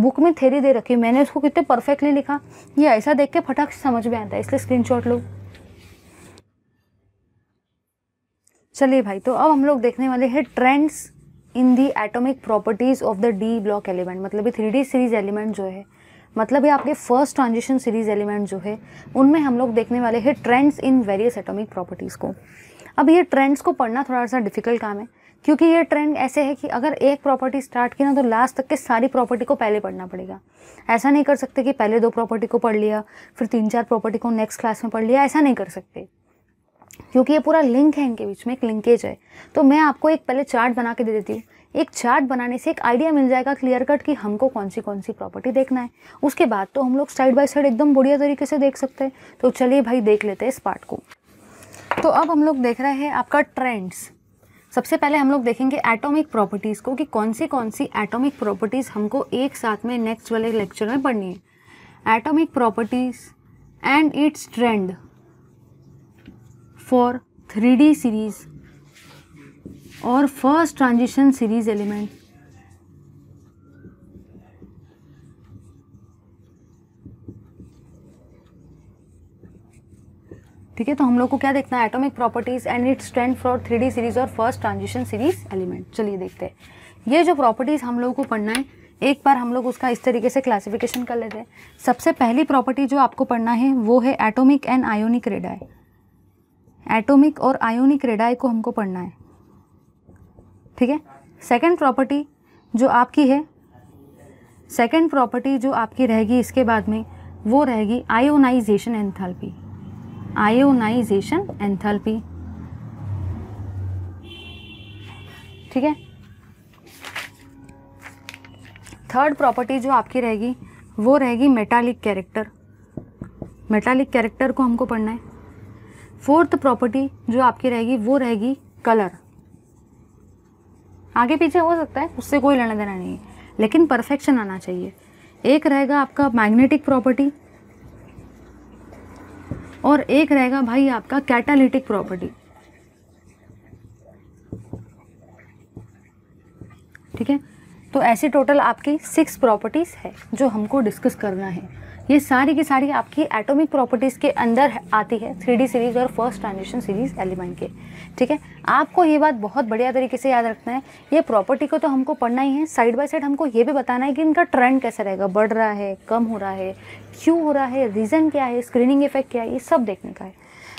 S1: बुक में थेरी दे रखी मैंने उसको कितने परफेक्टली लिखा ये ऐसा देख के फटाक समझ में आता है इसलिए स्क्रीन लो चलिए भाई तो अब हम लोग देखने वाले हैं trends in the atomic properties of the D block element मतलब ये थ्री डी सीरीज एलिमेंट जो है मतलब ये आपके फर्स्ट ट्रांजिशन सीरीज एलिमेंट जो है उनमें हम लोग देखने वाले हैं trends in various atomic properties को अब ये ट्रेंड्स को पढ़ना थोड़ा सा डिफिकल्ट काम है क्योंकि ये ट्रेंड ऐसे है कि अगर एक प्रॉपर्टी स्टार्ट की ना तो लास्ट तक के सारी प्रॉपर्टी को पहले पढ़ना पड़ेगा ऐसा नहीं कर सकते कि पहले दो प्रॉपर्टी को पढ़ लिया फिर तीन चार प्रॉपर्टी को नेक्स्ट क्लास में पढ़ लिया ऐसा नहीं कर सकते क्योंकि ये पूरा लिंक है इनके बीच में एक लिंकेज है तो मैं आपको एक पहले चार्ट बना के दे देती हूँ एक चार्ट बनाने से एक आइडिया मिल जाएगा क्लियर कट कि हमको कौन सी कौन सी प्रॉपर्टी देखना है उसके बाद तो हम लोग साइड बाय साइड एकदम बढ़िया तरीके से देख सकते हैं तो चलिए भाई देख लेते हैं इस पार्ट को तो अब हम लोग देख रहे हैं आपका ट्रेंड्स सबसे पहले हम लोग देखेंगे एटॉमिक प्रॉपर्टीज़ को कि कौन सी कौन सी एटॉमिक प्रॉपर्टीज़ हमको एक साथ में नेक्स्ट वाले लेक्चर में पढ़नी है atomic properties and its trend three D series और फर्स्ट ट्रांजिशन सीरीज एलिमेंट ठीक है तो हम लोग को क्या देखना है atomic properties and its strength for three D series और फर्स्ट ट्रांजिशन सीरीज एलिमेंट चलिए देखते हैं ये जो प्रॉपर्टीज हम लोगों को पढ़ना है एक बार हम लोग उसका इस तरीके से क्लासिफिकेशन कर लेते हैं सबसे पहली प्रॉपर्टी जो आपको पढ़ना है वो है atomic and ionic radii atomic और आयोनिक रेडाई को हमको पढ़ना है ठीक है सेकेंड प्रॉपर्टी जो आपकी है सेकेंड प्रॉपर्टी जो आपकी रहेगी इसके बाद में वो रहेगी आयोनाइजेशन एंथैल्पी आयोनाइजेशन एंथैल्पी ठीक है थर्ड प्रॉपर्टी जो आपकी रहेगी वो रहेगी मेटालिक कैरेक्टर मेटालिक कैरेक्टर को हमको पढ़ना है फोर्थ प्रॉपर्टी जो आपकी रहेगी वो रहेगी कलर आगे पीछे हो सकता है उससे कोई लेना देना नहीं है लेकिन परफेक्शन आना चाहिए एक रहेगा आपका मैग्नेटिक प्रॉपर्टी और एक रहेगा भाई आपका कैटालिटिक प्रॉपर्टी ठीक है तो ऐसी टोटल आपकी सिक्स प्रॉपर्टीज़ है जो हमको डिस्कस करना है ये सारी की सारी आपकी एटॉमिक प्रॉपर्टीज़ के अंदर आती है थ्री सीरीज़ और फर्स्ट ट्रांजिशन सीरीज़ एलिमेंट के ठीक है आपको ये बात बहुत बढ़िया तरीके से याद रखना है ये प्रॉपर्टी को तो हमको पढ़ना ही है साइड बाय साइड हमको ये भी बताना है कि इनका ट्रेंड कैसा रहेगा बढ़ रहा है कम हो रहा है क्यों हो रहा है रीज़न क्या है स्क्रीनिंग इफेक्ट क्या है ये सब देखने का है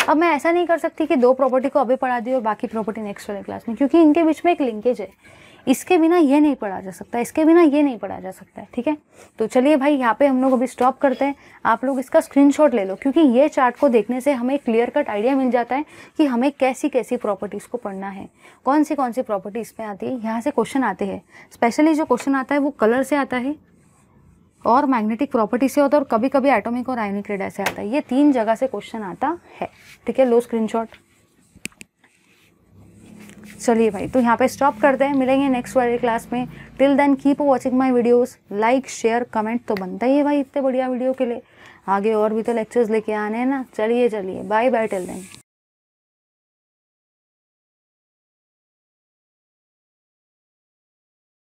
S1: अब मैं ऐसा नहीं कर सकती कि दो प्रॉपर्टी को अभी पढ़ा दी और बाकी प्रॉपर्टी नेक्स्ट वाले क्लास में क्योंकि इनके बीच में एक लिंकेज है इसके बिना ये नहीं पढ़ा जा सकता इसके बिना ये नहीं पढ़ा जा सकता है ठीक है तो चलिए भाई यहाँ पे हम लोग अभी स्टॉप करते हैं आप लोग इसका स्क्रीनशॉट ले लो क्योंकि ये चार्ट को देखने से हमें क्लियर कट आइडिया मिल जाता है कि हमें कैसी कैसी प्रॉपर्टीज़ को पढ़ना है कौन सी कौन सी प्रॉपर्टी इसमें आती है यहाँ से क्वेश्चन आते हैं स्पेशली जो क्वेश्चन आता है वो कलर से आता है और मैग्नेटिक प्रॉपर्टी से होता है और कभी कभी एटोमिक और आयोनिक रेड ऐसे आता है ये तीन जगह से क्वेश्चन आता है ठीक है लो शॉट चलिए भाई तो यहाँ पे स्टॉप करते हैं मिलेंगे नेक्स्ट वाले क्लास में till then keep watching my videos like share comment तो बनता ही है भाई इतने बढ़िया वीडियो के लिए आगे और भी तो लेक्चर्स लेके आने हैं ना चलिए चलिए बाय बाय टिल देन